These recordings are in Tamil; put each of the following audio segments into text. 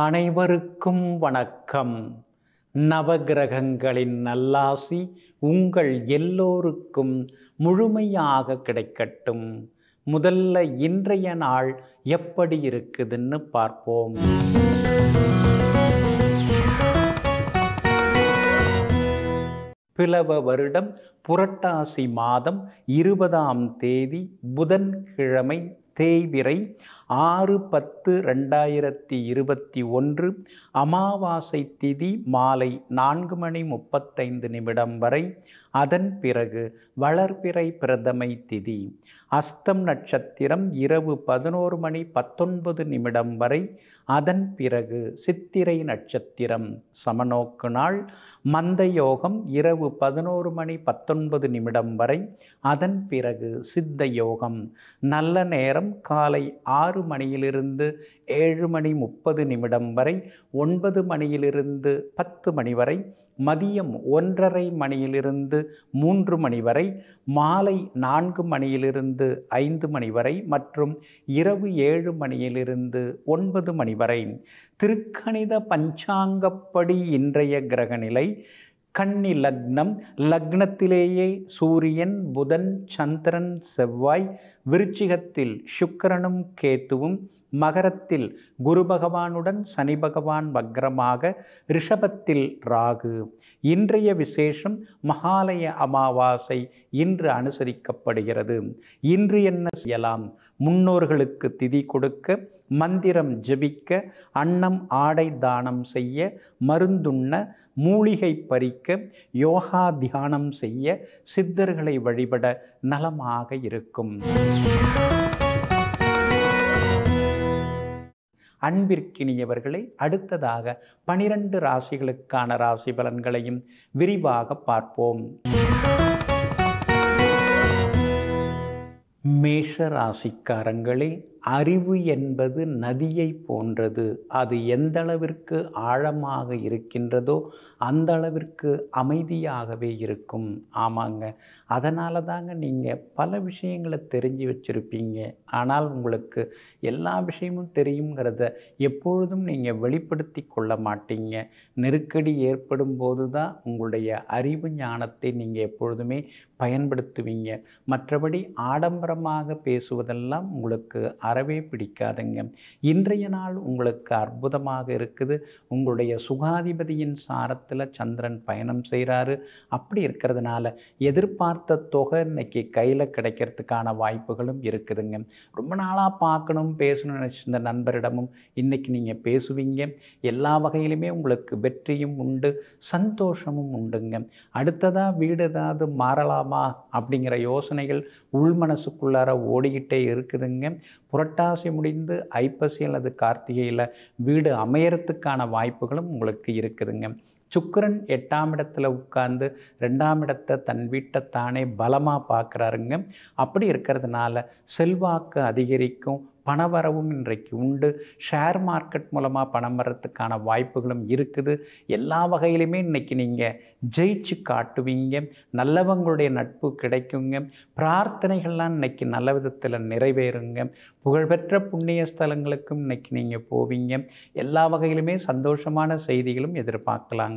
அனைவருக்கும் வணக்கம் நவகிரகங்களின் நல்லாசி உங்கள் எல்லோருக்கும் முழுமையாக கிடைக்கட்டும் முதல்ல இன்றைய நாள் எப்படி இருக்குதுன்னு பார்ப்போம் பிளவ வருடம் புரட்டாசி மாதம் இருபதாம் தேதி புதன்கிழமை தேய்விரை ஆறு பத்து ரெண்டாயிரத்தி இருபத்தி ஒன்று அமாவாசை திதி மாலை நான்கு மணி முப்பத்தைந்து நிமிடம் வரை அதன் பிறகு வளர்பிறை பிரதமை திதி அஸ்தம் நட்சத்திரம் இரவு பதினோரு மணி பத்தொன்பது நிமிடம் வரை அதன் பிறகு சித்திரை நட்சத்திரம் சமநோக்கு நாள் மந்த யோகம் இரவு பதினோரு மணி பத்தொன்பது நிமிடம் வரை அதன் பிறகு சித்த யோகம் நல்ல நேரம் காலை ஆறு மணியிலிருந்து ஏழு மணி முப்பது நிமிடம் வரை ஒன்பது மணியிலிருந்து பத்து மணி வரை மதியம் ஒன்றரை மணியிலிருந்து மூன்று மணி வரை மாலை நான்கு மணியிலிருந்து ஐந்து மணி வரை மற்றும் இரவு ஏழு மணியிலிருந்து ஒன்பது மணி வரை திருக்கணித பஞ்சாங்கப்படி இன்றைய கிரகநிலை கன்னி லக்னம் லக்னத்திலேயே சூரியன் புதன் சந்திரன் செவ்வாய் விருச்சிகத்தில் சுக்கரனும் கேத்துவும் மகரத்தில் குரு பகவானுடன் சனி பகவான் வக்ரமாக ரிஷபத்தில் ராகு இன்றைய விசேஷம் மகாலய அமாவாசை இன்று அனுசரிக்கப்படுகிறது இன்று என்ன செய்யலாம் முன்னோர்களுக்கு திதி கொடுக்க மந்திரம் ஜபிக்க அன்னம் ஆடை தானம் செய்ய மருந்துண்ண மூலிகை பறிக்க யோகா தியானம் செய்ய சித்தர்களை வழிபட நலமாக இருக்கும் அன்பிற்கினியவர்களை அடுத்ததாக பனிரெண்டு ராசிகளுக்கான ராசி பலன்களையும் விரிவாக பார்ப்போம் மேஷ ராசிக்காரங்களே அறிவு என்பது நதியை போன்றது அது எந்தளவிற்கு ஆழமாக இருக்கின்றதோ அந்த அளவிற்கு அமைதியாகவே இருக்கும் ஆமாங்க அதனால தாங்க நீங்கள் பல விஷயங்களை தெரிஞ்சு வச்சுருப்பீங்க ஆனால் உங்களுக்கு எல்லா விஷயமும் தெரியுங்கிறத எப்பொழுதும் நீங்கள் வெளிப்படுத்தி கொள்ள மாட்டீங்க நெருக்கடி ஏற்படும் போது தான் உங்களுடைய அறிவு ஞானத்தை நீங்கள் எப்பொழுதுமே பயன்படுத்துவீங்க மற்றபடி ஆடம்பரமாக பேசுவதெல்லாம் உங்களுக்கு அறவே பிடிக்காதுங்க இன்றைய நாள் உங்களுக்கு அற்புதமாக இருக்குது உங்களுடைய சுகாதிபதியின் சாரத்தில் சந்திரன் பயணம் செய்கிறாரு அப்படி இருக்கிறதுனால எதிர்பார்த்த தொகை இன்னைக்கு கையில் கிடைக்கிறதுக்கான வாய்ப்புகளும் இருக்குதுங்க ரொம்ப நாளாக பார்க்கணும் பேசணும்னு நினச்சிருந்த நண்பரிடமும் இன்றைக்கி நீங்கள் பேசுவீங்க எல்லா வகையிலுமே உங்களுக்கு வெற்றியும் உண்டு சந்தோஷமும் உண்டுங்க அடுத்ததாக வீடு ஏதாவது மாறலாமா அப்படிங்கிற யோசனைகள் உள்மனசுக்குள்ளார ஓடிக்கிட்டே இருக்குதுங்க புற புரட்டாசி முடிந்து ஐப்பசி அல்லது கார்த்திகையில் வீடு அமையறதுக்கான வாய்ப்புகளும் உங்களுக்கு இருக்குதுங்க சுக்கரன் எட்டாம் இடத்துல உட்கார்ந்து ரெண்டாம் இடத்தை தன் வீட்டை தானே பலமாக பார்க்குறாருங்க அப்படி இருக்கிறதுனால செல்வாக்கு அதிகரிக்கும் பணவரவும் இன்றைக்கு உண்டு ஷேர் மார்க்கெட் மூலமாக பணம் வரத்துக்கான வாய்ப்புகளும் இருக்குது எல்லா வகையிலுமே இன்றைக்கி நீங்கள் ஜெயிச்சு காட்டுவீங்க நல்லவங்களுடைய நட்பு கிடைக்குங்க பிரார்த்தனைகள்லாம் இன்றைக்கி நல்ல விதத்தில் நிறைவேறுங்க புகழ்பெற்ற புண்ணிய ஸ்தலங்களுக்கும் இன்றைக்கி நீங்கள் போவீங்க எல்லா வகையிலுமே சந்தோஷமான செய்திகளும் எதிர்பார்க்கலாங்க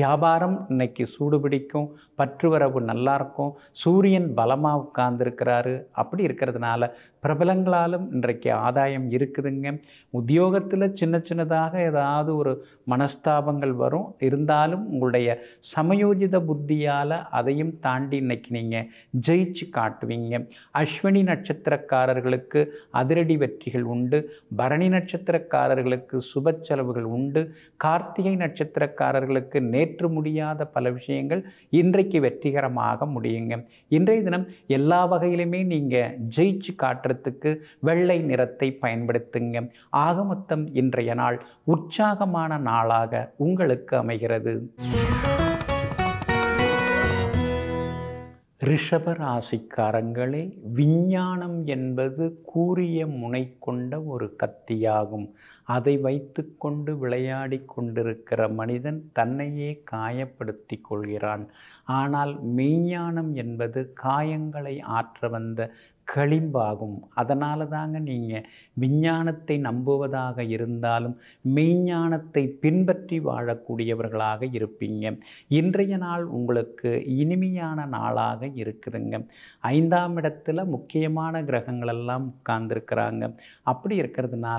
வியாபாரம் இன்றைக்கி சூடுபிடிக்கும் பற்றுவரவு நல்லாயிருக்கும் சூரியன் பலமாக உட்கார்ந்துருக்கிறாரு அப்படி இருக்கிறதுனால பிரபலங்களாலும் இன்றைக்கு இன்றைக்கு ஆதாயம் இருக்குதுங்க உத்தியோகத்தில் சின்ன சின்னதாக ஏதாவது ஒரு மனஸ்தாபங்கள் வரும் இருந்தாலும் உங்களுடைய சமயோஜித புத்தியால் அதையும் தாண்டி இன்றைக்கி நீங்கள் ஜெயிச்சு காட்டுவீங்க அஸ்வினி நட்சத்திரக்காரர்களுக்கு அதிரடி வெற்றிகள் உண்டு பரணி நட்சத்திரக்காரர்களுக்கு சுப செலவுகள் உண்டு கார்த்திகை நட்சத்திரக்காரர்களுக்கு நேற்று முடியாத பல விஷயங்கள் இன்றைக்கு வெற்றிகரமாக முடியுங்க இன்றைய தினம் எல்லா வகையிலுமே நீங்கள் ஜெயிச்சு காட்டுறதுக்கு வெள்ளை நிறத்தை பயன்படுத்துங்க ஆக மொத்தம் இன்றைய நாள் உற்சாகமான நாளாக உங்களுக்கு அமைகிறது ரிஷபராசிக்காரங்களே விஞ்ஞானம் என்பது கூறிய முனை கொண்ட ஒரு கத்தியாகும் அதை வைத்து கொண்டு விளையாடி கொண்டிருக்கிற மனிதன் தன்னையே காயப்படுத்தி கொள்கிறான் ஆனால் மெய்ஞானம் என்பது காயங்களை ஆற்ற வந்த களிம்பாகும் அதனால தாங்க நீங்கள் விஞ்ஞானத்தை நம்புவதாக இருந்தாலும் மெய்ஞானத்தை பின்பற்றி வாழக்கூடியவர்களாக இருப்பீங்க இன்றைய நாள் உங்களுக்கு இனிமையான நாளாக இருக்குதுங்க ஐந்தாம் இடத்துல முக்கியமான கிரகங்களெல்லாம் உட்கார்ந்துருக்குறாங்க அப்படி இருக்கிறதுனால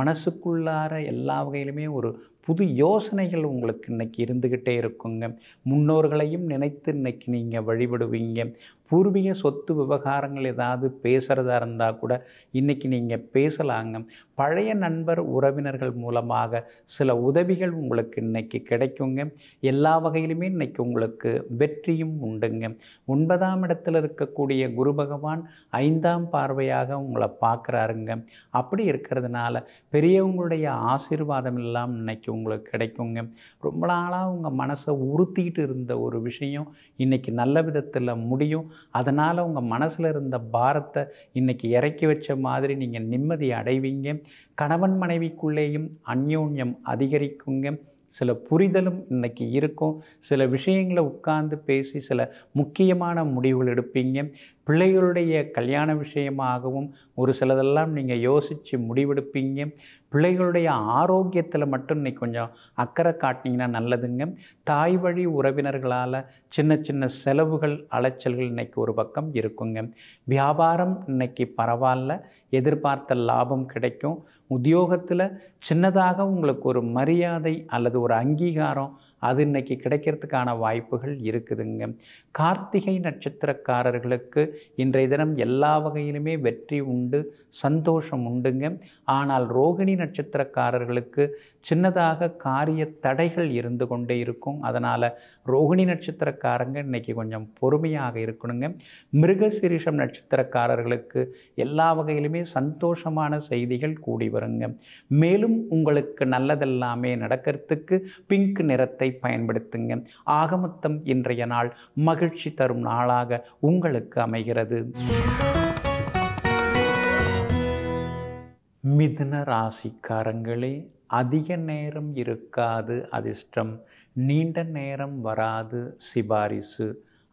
மனசுக்குள்ளார எல்லா வகையிலுமே ஒரு புது யோசனைகள் உங்களுக்கு இன்றைக்கி இருந்துக்கிட்டே இருக்குங்க முன்னோர்களையும் நினைத்து இன்றைக்கி நீங்கள் வழிபடுவீங்க பூர்வீக சொத்து விவகாரங்கள் ஏதாவது பேசுகிறதா இருந்தால் கூட இன்றைக்கி நீங்கள் பேசலாங்க பழைய நண்பர் உறவினர்கள் மூலமாக சில உதவிகள் உங்களுக்கு இன்றைக்கி கிடைக்குங்க எல்லா வகையிலுமே இன்றைக்கி உங்களுக்கு வெற்றியும் உண்டுங்க ஒன்பதாம் இடத்தில் இருக்கக்கூடிய குரு பகவான் ஐந்தாம் பார்வையாக உங்களை பார்க்குறாருங்க அப்படி இருக்கிறதுனால பெரியவங்களுடைய ஆசீர்வாதம் எல்லாம் இன்றைக்கி உங்களுக்கு கிடைக்குங்க ரொம்ப நாளாக உங்கள் மனசை உறுத்திக்கிட்டு இருந்த ஒரு விஷயம் இன்றைக்கி நல்ல விதத்தில் முடியும் அதனால் உங்கள் மனசில் இருந்த பாரத்தை இன்றைக்கி இறக்கி வச்ச மாதிரி நீங்கள் நிம்மதி அடைவீங்க கணவன் மனைவிக்குள்ளேயும் அந்யோன்யம் அதிகரிக்குங்க சில புரிதலும் இன்றைக்கி இருக்கும் சில விஷயங்களை உட்கார்ந்து பேசி சில முக்கியமான முடிவுகள் எடுப்பீங்க பிள்ளைகளுடைய கல்யாண விஷயமாகவும் ஒரு சிலதெல்லாம் நீங்கள் யோசித்து முடிவெடுப்பீங்க பிள்ளைகளுடைய ஆரோக்கியத்தில் மட்டும் இன்றைக்கி கொஞ்சம் அக்கறை காட்டினீங்கன்னா நல்லதுங்க தாய் வழி உறவினர்களால் சின்ன சின்ன செலவுகள் அலைச்சல்கள் இன்றைக்கி ஒரு பக்கம் இருக்குங்க வியாபாரம் இன்றைக்கி பரவாயில்ல எதிர்பார்த்த லாபம் கிடைக்கும் உத்தியோகத்தில் சின்னதாக உங்களுக்கு ஒரு மரியாதை அல்லது ஒரு அங்கீகாரம் அது இன்றைக்கி கிடைக்கிறதுக்கான வாய்ப்புகள் இருக்குதுங்க கார்த்திகை நட்சத்திரக்காரர்களுக்கு இன்றைய தினம் எல்லா வகையிலுமே வெற்றி உண்டு சந்தோஷம் உண்டுங்க ஆனால் ரோகிணி நட்சத்திரக்காரர்களுக்கு சின்னதாக காரிய தடைகள் இருந்து கொண்டே இருக்கும் அதனால் ரோகிணி நட்சத்திரக்காரங்க இன்றைக்கி கொஞ்சம் பொறுமையாக இருக்கணுங்க மிருகசிரிஷம் நட்சத்திரக்காரர்களுக்கு எல்லா வகையிலுமே சந்தோஷமான செய்திகள் கூடி வருங்க மேலும் உங்களுக்கு நல்லதெல்லாமே நடக்கிறதுக்கு பிங்க் நிறத்தை பயன்படுத்துங்க ஆகமொத்தம் இன்றைய நாள் மகிழ் மகிழ்ச்சி தரும் நாளாக உங்களுக்கு அமைகிறது மிதுன ராசிக்காரங்களே அதிக நேரம் இருக்காது அதிர்ஷ்டம் நீண்ட நேரம் வராது சிபாரிசு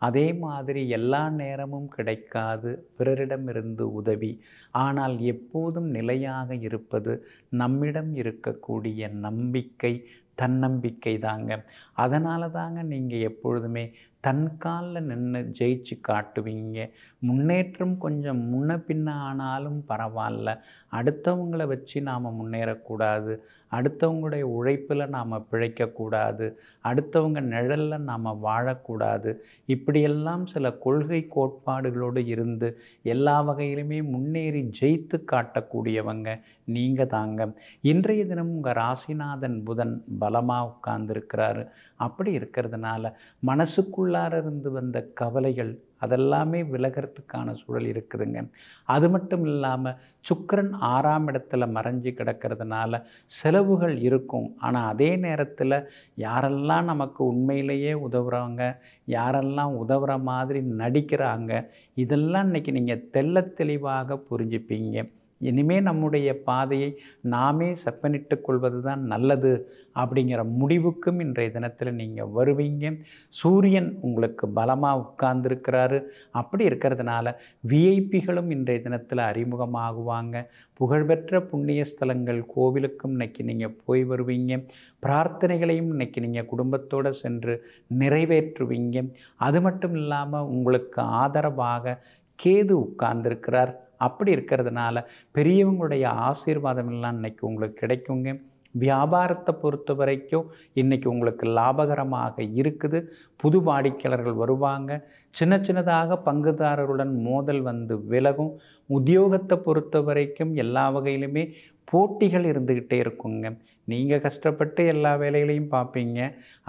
அதே மாதிரி எல்லா நேரமும் கிடைக்காது பிறரிடமிருந்து உதவி ஆனால் எப்போதும் நிலையாக இருப்பது நம்மிடம் இருக்கக்கூடிய நம்பிக்கை தன்னம்பிக்கை தாங்க அதனால தாங்க நீங்கள் எப்பொழுதுமே தன் காலில் நின்று ஜெயிச்சு காட்டுவீங்க முன்னேற்றம் கொஞ்சம் முன்ன பின்ன ஆனாலும் பரவாயில்ல அடுத்தவங்களை வச்சு நாம் முன்னேறக்கூடாது அடுத்தவங்களுடைய உழைப்பில் நாம் பிழைக்கக்கூடாது அடுத்தவங்க நிழலில் நாம் வாழக்கூடாது இப்படியெல்லாம் சில கொள்கை கோட்பாடுகளோடு இருந்து எல்லா வகையிலுமே முன்னேறி ஜெயித்து காட்டக்கூடியவங்க நீங்கள் தாங்க இன்றைய தினம் உங்கள் ராசிநாதன் புதன் பலமாக உட்கார்ந்துருக்கிறாரு அப்படி இருக்கிறதுனால மனசுக்குள்ளார இருந்து வந்த கவலைகள் அதெல்லாமே விலகிறதுக்கான சூழல் இருக்குதுங்க அது மட்டும் இல்லாமல் சுக்கரன் ஆறாம் இடத்துல மறைஞ்சு கிடக்கிறதுனால செலவுகள் இருக்கும் ஆனால் அதே நேரத்தில் யாரெல்லாம் நமக்கு உண்மையிலேயே உதவுறாங்க யாரெல்லாம் உதவுற மாதிரி நடிக்கிறாங்க இதெல்லாம் இன்றைக்கி நீங்கள் தெல்ல தெளிவாக புரிஞ்சுப்பீங்க இனிமே நம்முடைய பாதையை நாமே செப்பனிட்டு கொள்வது தான் நல்லது அப்படிங்கிற முடிவுக்கும் இன்றைய தினத்தில் நீங்கள் வருவீங்க சூரியன் உங்களுக்கு பலமாக உட்கார்ந்துருக்கிறாரு அப்படி இருக்கிறதுனால விஐபிகளும் இன்றைய தினத்தில் அறிமுகமாகுவாங்க புகழ்பெற்ற புண்ணிய ஸ்தலங்கள் கோவிலுக்கும் இன்றைக்கி நீங்கள் போய் வருவீங்க பிரார்த்தனைகளையும் இன்றைக்கி நீங்கள் குடும்பத்தோடு சென்று நிறைவேற்றுவீங்க அது மட்டும் இல்லாமல் உங்களுக்கு ஆதரவாக கேது உட்கார்ந்திருக்கிறார் அப்படி இருக்கிறதுனால பெரியவங்களுடைய ஆசீர்வாதம் எல்லாம் இன்றைக்கி உங்களுக்கு கிடைக்குங்க வியாபாரத்தை பொறுத்த வரைக்கும் இன்றைக்கி உங்களுக்கு லாபகரமாக இருக்குது புது வாடிக்கையாளர்கள் வருவாங்க சின்ன சின்னதாக பங்குதாரர்களுடன் மோதல் வந்து விலகும் உத்தியோகத்தை பொறுத்த வரைக்கும் எல்லா வகையிலுமே போட்டிகள் இருந்துக்கிட்டே இருக்குங்க நீங்கள் கஷ்டப்பட்டு எல்லா வேலைகளையும் பார்ப்பீங்க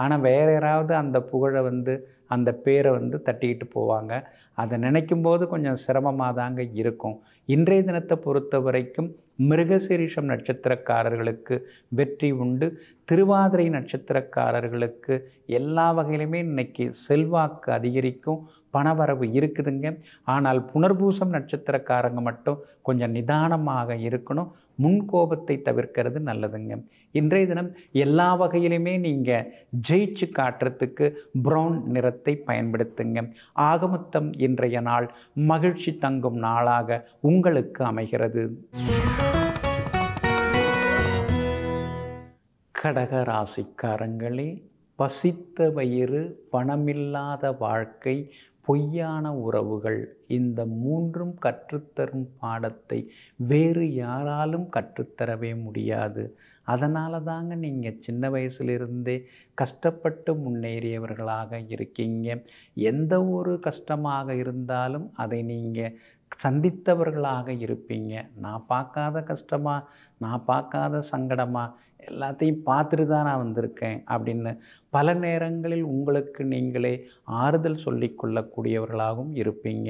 ஆனால் வேறு யாராவது அந்த புகழை வந்து அந்த பேரை வந்து தட்டிக்கிட்டு போவாங்க அதை நினைக்கும் போது கொஞ்சம் சிரமமாக தாங்க இருக்கும் இன்றைய தினத்தை பொறுத்த வரைக்கும் மிருகசீரிஷம் நட்சத்திரக்காரர்களுக்கு வெற்றி உண்டு திருவாதிரை நட்சத்திரக்காரர்களுக்கு எல்லா வகையிலுமே இன்றைக்கி செல்வாக்கு அதிகரிக்கும் பணவரவு இருக்குதுங்க ஆனால் புனர்பூசம் நட்சத்திரக்காரங்க மட்டும் கொஞ்சம் நிதானமாக இருக்கணும் முன்கோபத்தை தவிர்க்கிறது நல்லதுங்க இன்றைய தினம் எல்லா வகையிலுமே நீங்கள் ஜெயிச்சு காட்டுறதுக்கு ப்ரௌன் நிறத்தை பயன்படுத்துங்க ஆகமொத்தம் இன்றைய நாள் மகிழ்ச்சி தங்கும் நாளாக உங்களுக்கு அமைகிறது கடக ராசிக்காரங்களே பசித்த வயிறு பணமில்லாத வாழ்க்கை பொய்யான உறவுகள் இந்த மூன்றும் கற்றுத்தரும் பாடத்தை வேறு யாராலும் கற்றுத்தரவே முடியாது அதனால தாங்க நீங்கள் சின்ன வயசுலேருந்தே கஷ்டப்பட்டு முன்னேறியவர்களாக இருக்கீங்க எந்த ஒரு கஷ்டமாக இருந்தாலும் அதை நீங்கள் சந்தித்தவர்களாக இருப்பீங்க நான் பார்க்காத கஷ்டமாக நான் பார்க்காத சங்கடமாக எல்லாத்தையும் பார்த்துட்டு தான் நான் வந்திருக்கேன் அப்படின்னு பல நேரங்களில் உங்களுக்கு நீங்களே ஆறுதல் சொல்லிக்கொள்ளக்கூடியவர்களாகவும் இருப்பீங்க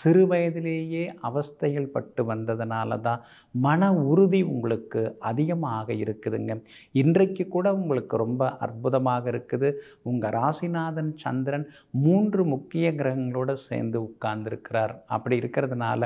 சிறு வயதிலேயே அவஸ்தைகள் பட்டு வந்ததுனால தான் மன உறுதி உங்களுக்கு அதிகமாக இருக்குதுங்க இன்றைக்கு கூட உங்களுக்கு ரொம்ப அற்புதமாக இருக்குது உங்கள் ராசிநாதன் சந்திரன் மூன்று முக்கிய கிரகங்களோடு சேர்ந்து உட்கார்ந்துருக்கிறார் அப்படி இருக்கிறதுனால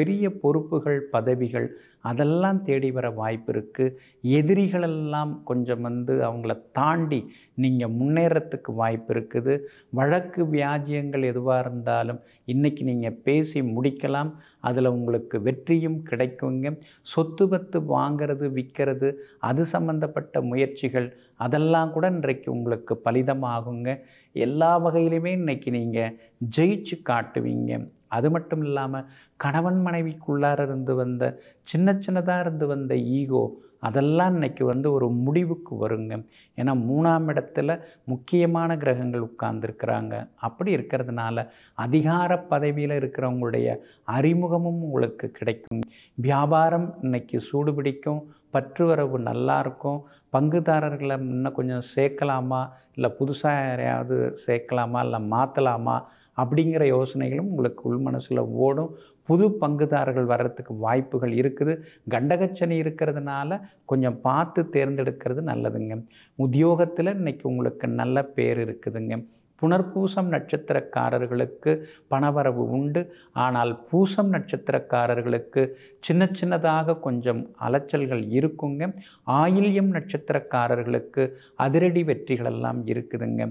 பெரிய பொறுப்புகள் பதவிகள் அதெல்லாம் தேடி வர வாய்ப்பு இருக்குது எதிரிகளெல்லாம் கொஞ்சம் வந்து அவங்கள தாண்டி நீங்கள் முன்னேறத்துக்கு வாய்ப்பு இருக்குது வழக்கு வியாஜியங்கள் எதுவாக இருந்தாலும் இன்றைக்கி நீங்கள் பேசி முடிக்கலாம் அதில் உங்களுக்கு வெற்றியும் கிடைக்குங்க சொத்து பத்து வாங்கிறது விற்கிறது அது சம்மந்தப்பட்ட முயற்சிகள் அதெல்லாம் கூட இன்றைக்கு உங்களுக்கு பலிதமாகுங்க எல்லா வகையிலுமே இன்றைக்கி நீங்கள் ஜெயிச்சு காட்டுவீங்க அது மட்டும் இல்லாமல் கணவன் மனைவிக்குள்ளார இருந்து வந்த சின்ன சின்னதாக இருந்து வந்த ஈகோ அதெல்லாம் இன்னைக்கு வந்து ஒரு முடிவுக்கு வருங்க ஏன்னா மூணாம் இடத்துல முக்கியமான கிரகங்கள் உட்கார்ந்துருக்கிறாங்க அப்படி இருக்கிறதுனால அதிகார பதவியில் இருக்கிறவங்களுடைய அறிமுகமும் உங்களுக்கு கிடைக்கும் வியாபாரம் இன்றைக்கி சூடு பிடிக்கும் பற்றுவரவு நல்லாயிருக்கும் பங்குதாரர்களை இன்னும் கொஞ்சம் சேர்க்கலாமா இல்லை புதுசாக யாரையாவது சேர்க்கலாமா இல்லை மாற்றலாமா அப்படிங்கிற யோசனைகளும் உங்களுக்கு உள் மனசில் ஓடும் புது பங்குதாரர்கள் வர்றதுக்கு வாய்ப்புகள் இருக்குது கண்டகச்சனை இருக்கிறதுனால கொஞ்சம் பார்த்து தேர்ந்தெடுக்கிறது நல்லதுங்க உத்தியோகத்தில் இன்றைக்கி உங்களுக்கு நல்ல பேர் இருக்குதுங்க புனர்பூசம் நட்சத்திரக்காரர்களுக்கு பணவரவு உண்டு ஆனால் பூசம் நட்சத்திரக்காரர்களுக்கு சின்ன சின்னதாக கொஞ்சம் அலைச்சல்கள் இருக்குங்க ஆயில்யம் நட்சத்திரக்காரர்களுக்கு அதிரடி வெற்றிகளெல்லாம் இருக்குதுங்க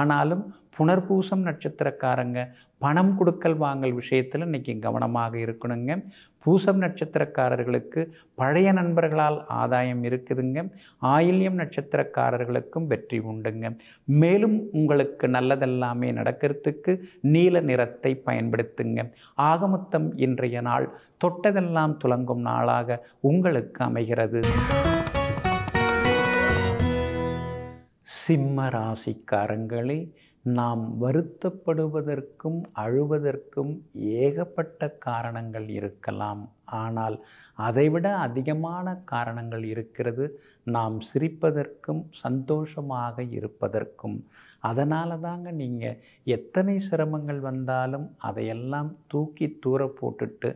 ஆனாலும் புனர்பூசம் நட்சத்திரக்காரங்க பணம் கொடுக்கல் வாங்கல் விஷயத்தில் இன்றைக்கி கவனமாக இருக்கணுங்க பூசம் நட்சத்திரக்காரர்களுக்கு பழைய நண்பர்களால் ஆதாயம் இருக்குதுங்க ஆயில்யம் நட்சத்திரக்காரர்களுக்கும் வெற்றி உண்டுங்க மேலும் உங்களுக்கு நல்லதெல்லாமே நடக்கிறதுக்கு நீல நிறத்தை பயன்படுத்துங்க ஆகமொத்தம் இன்றைய நாள் தொட்டதெல்லாம் துலங்கும் நாளாக உங்களுக்கு அமைகிறது சிம்ம ராசிக்காரங்களே நாம் வருத்தப்படுவதற்கும் அழுவதற்கும் ஏகப்பட்ட காரணங்கள் இருக்கலாம் ஆனால் அதைவிட அதிகமான காரணங்கள் இருக்கிறது நாம் சிரிப்பதற்கும் சந்தோஷமாக இருப்பதற்கும் அதனால தாங்க நீங்கள் எத்தனை சிரமங்கள் வந்தாலும் அதையெல்லாம் தூக்கி தூர போட்டுட்டு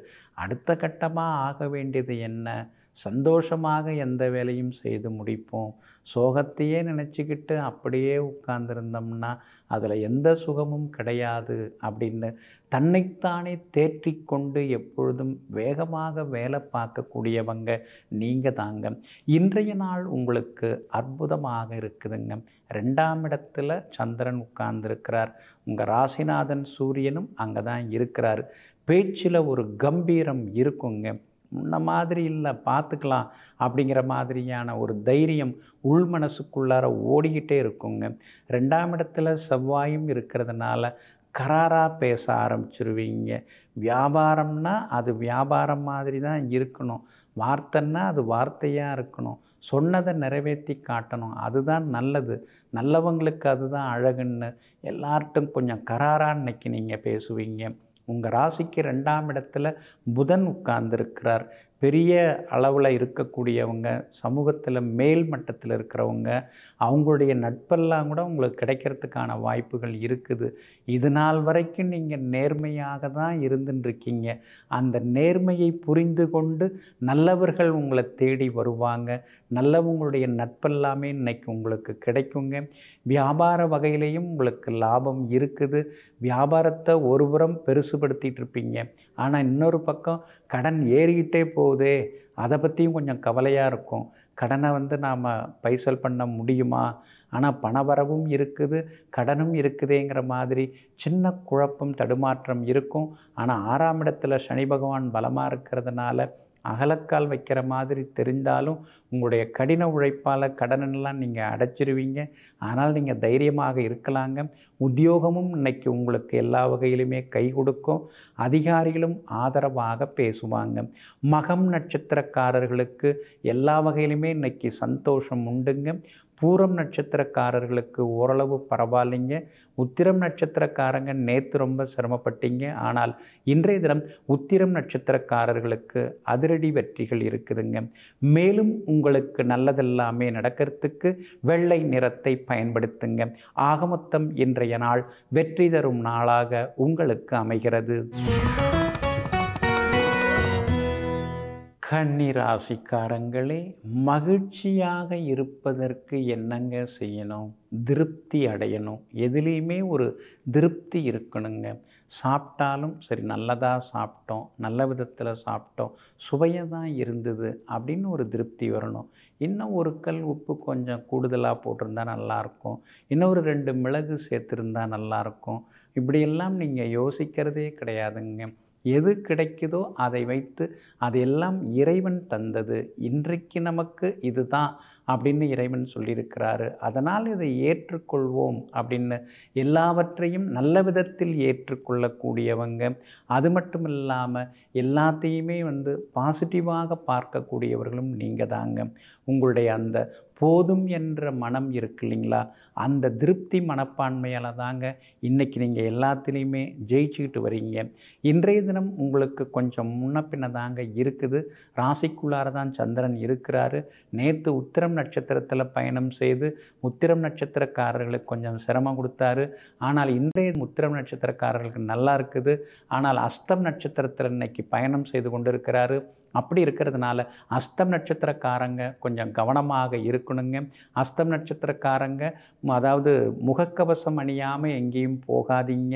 அடுத்த கட்டமாக ஆக வேண்டியது என்ன சந்தோஷமாக எந்த வேலையும் செய்து முடிப்போம் சோகத்தையே நினச்சிக்கிட்டு அப்படியே உட்கார்ந்துருந்தோம்னா அதில் எந்த சுகமும் கிடையாது அப்படின்னு தன்னைத்தானே தேற்றிக்கொண்டு எப்பொழுதும் வேகமாக வேலை பார்க்கக்கூடியவங்க நீங்கள் தாங்க இன்றைய நாள் உங்களுக்கு அற்புதமாக இருக்குதுங்க ரெண்டாம் இடத்துல சந்திரன் உட்கார்ந்துருக்கிறார் உங்கள் ராசிநாதன் சூரியனும் அங்கே தான் இருக்கிறார் பேச்சில் ஒரு கம்பீரம் இருக்குங்க முன்ன மாதிரி இல்லை பார்த்துக்கலாம் அப்படிங்கிற மாதிரியான ஒரு தைரியம் உள் மனசுக்குள்ளார ஓடிக்கிட்டே இருக்குங்க ரெண்டாம் இடத்துல செவ்வாயும் இருக்கிறதுனால கராராக பேச ஆரம்பிச்சிருவீங்க வியாபாரம்னா அது வியாபாரம் மாதிரி தான் இருக்கணும் வார்த்தைன்னா அது வார்த்தையாக இருக்கணும் சொன்னதை நிறைவேற்றி காட்டணும் அதுதான் நல்லது நல்லவங்களுக்கு அதுதான் அழகுன்னு எல்லார்ட்டும் கொஞ்சம் கராராக இன்றைக்கி நீங்கள் பேசுவீங்க உங்கள் ராசிக்கு ரெண்டாம் இடத்துல புதன் உட்கார்ந்துருக்கிறார் பெரிய அளவில் இருக்கக்கூடியவங்க சமூகத்தில் மேல் மட்டத்தில் இருக்கிறவங்க அவங்களுடைய நட்பெல்லாம் கூட உங்களுக்கு கிடைக்கிறதுக்கான வாய்ப்புகள் இருக்குது இது நாள் வரைக்கும் நீங்கள் நேர்மையாக தான் இருந்துட்டுருக்கீங்க அந்த நேர்மையை புரிந்து கொண்டு நல்லவர்கள் உங்களை தேடி வருவாங்க நல்லவங்களுடைய நட்பெல்லாமே இன்றைக்கி உங்களுக்கு கிடைக்குங்க வியாபார வகையிலையும் உங்களுக்கு லாபம் இருக்குது வியாபாரத்தை ஒருபுறம் பெருசுபடுத்திகிட்டு இருப்பீங்க ஆனால் இன்னொரு பக்கம் கடன் ஏறிக்கிட்டே போகுதே அதை பற்றியும் கொஞ்சம் கவலையாக இருக்கும் கடனை வந்து நாம் பைசல் பண்ண முடியுமா ஆனால் பணவரவும் இருக்குது கடனும் இருக்குதேங்கிற மாதிரி சின்ன குழப்பம் தடுமாற்றம் இருக்கும் ஆனால் ஆறாம் இடத்துல சனி பகவான் பலமாக இருக்கிறதுனால அகலக்கால் வைக்கிற மாதிரி தெரிந்தாலும் உங்களுடைய கடின உழைப்பால் கடனெல்லாம் நீங்கள் அடைச்சிருவீங்க ஆனால் நீங்கள் தைரியமாக இருக்கலாங்க உத்தியோகமும் இன்னைக்கு உங்களுக்கு எல்லா வகையிலுமே கை கொடுக்கும் அதிகாரிகளும் ஆதரவாக பேசுவாங்க மகம் நட்சத்திரக்காரர்களுக்கு எல்லா வகையிலுமே இன்னைக்கு சந்தோஷம் உண்டுங்க பூரம் நட்சத்திரக்காரர்களுக்கு ஓரளவு பரவாயில்லைங்க உத்திரம் நட்சத்திரக்காரங்க நேற்று ரொம்ப சிரமப்பட்டீங்க ஆனால் இன்றைய தினம் உத்திரம் நட்சத்திரக்காரர்களுக்கு அதிரடி வெற்றிகள் இருக்குதுங்க மேலும் உங்களுக்கு நல்லதெல்லாமே நடக்கிறதுக்கு வெள்ளை நிறத்தை பயன்படுத்துங்க ஆகமொத்தம் இன்றைய நாள் வெற்றி தரும் நாளாக உங்களுக்கு அமைகிறது கண்ணிராசிக்காரங்களே ராசிக்காரங்களே மகிழ்ச்சியாக இருப்பதற்கு என்னங்க செய்யணும் திருப்தி அடையணும் எதுலேயுமே ஒரு திருப்தி இருக்கணுங்க சாப்பிட்டாலும் சரி நல்லதாக சாப்பிட்டோம் நல்ல விதத்தில் சாப்பிட்டோம் சுவையாக தான் இருந்தது அப்படின்னு ஒரு திருப்தி வரணும் இன்னும் ஒரு கல் உப்பு கொஞ்சம் கூடுதலாக போட்டிருந்தா நல்லாயிருக்கும் இன்னும் ஒரு ரெண்டு மிளகு சேர்த்துருந்தா நல்லாயிருக்கும் இப்படியெல்லாம் நீங்கள் யோசிக்கிறதே கிடையாதுங்க எது கிடைக்குதோ அதை வைத்து அதையெல்லாம் இறைவன் தந்தது இன்றைக்கு நமக்கு இதுதான் அப்படின்னு இறைவன் சொல்லியிருக்கிறாரு அதனால் இதை ஏற்றுக்கொள்வோம் அப்படின்னு எல்லாவற்றையும் நல்ல விதத்தில் ஏற்றுக்கொள்ளக்கூடியவங்க அது மட்டும் இல்லாமல் எல்லாத்தையுமே வந்து பாசிட்டிவாக பார்க்கக்கூடியவர்களும் நீங்கள் தாங்க உங்களுடைய அந்த போதும் என்ற மனம் இருக்கு இல்லைங்களா அந்த திருப்தி மனப்பான்மையால் தாங்க இன்றைக்கி நீங்கள் எல்லாத்துலேயுமே ஜெயிச்சுக்கிட்டு வரீங்க இன்றைய தினம் உங்களுக்கு கொஞ்சம் முன்ன பின்ன தாங்க இருக்குது ராசிக்குள்ளார தான் சந்திரன் இருக்கிறாரு நேற்று உத்திரம் நட்சத்திரத்தில் பயணம் செய்து உத்திரம் நட்சத்திரக்காரர்களுக்கு கொஞ்சம் சிரமம் கொடுத்தாரு ஆனால் இன்றைய உத்திரம் நட்சத்திரக்காரர்களுக்கு நல்லா இருக்குது ஆனால் அஸ்தம் நட்சத்திரத்தில் இன்னைக்கு பயணம் செய்து கொண்டிருக்கிறாரு அப்படி இருக்கிறதுனால அஸ்தம் நட்சத்திரக்காரங்க கொஞ்சம் கவனமாக இருக்கணுங்க அஸ்தம் நட்சத்திரக்காரங்க அதாவது முகக்கவசம் அணியாமல் எங்கேயும் போகாதீங்க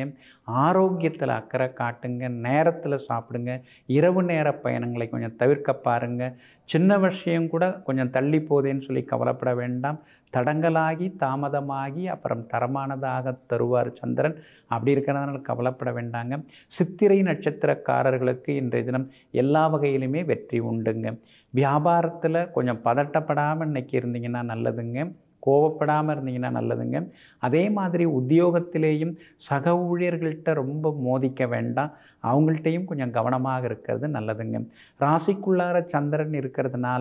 ஆரோக்கியத்தில் அக்கறை காட்டுங்க நேரத்தில் சாப்பிடுங்க இரவு நேர பயணங்களை கொஞ்சம் தவிர்க்க பாருங்கள் சின்ன விஷயம் கூட கொஞ்சம் தள்ளி போதேன்னு சொல்லி கவலைப்பட வேண்டாம் தடங்கலாகி தாமதமாகி அப்புறம் தரமானதாக தருவார் சந்திரன் அப்படி இருக்கிறதுனால கவலைப்பட வேண்டாங்க சித்திரை நட்சத்திரக்காரர்களுக்கு இன்றைய தினம் எல்லா வகையிலுமே வெற்றி உண்டுங்க வியாபாரத்தில் கொஞ்சம் பதட்டப்படாமல் இன்றைக்கி இருந்தீங்கன்னா நல்லதுங்க கோவப்படாமல் இருந்தீங்கன்னா நல்லதுங்க அதே மாதிரி உத்தியோகத்திலேயும் சக ஊழியர்கள்ட்ட ரொம்ப மோதிக்க வேண்டாம் அவங்கள்ட்டையும் கொஞ்சம் கவனமாக இருக்கிறது நல்லதுங்க ராசிக்குள்ளார சந்திரன் இருக்கிறதுனால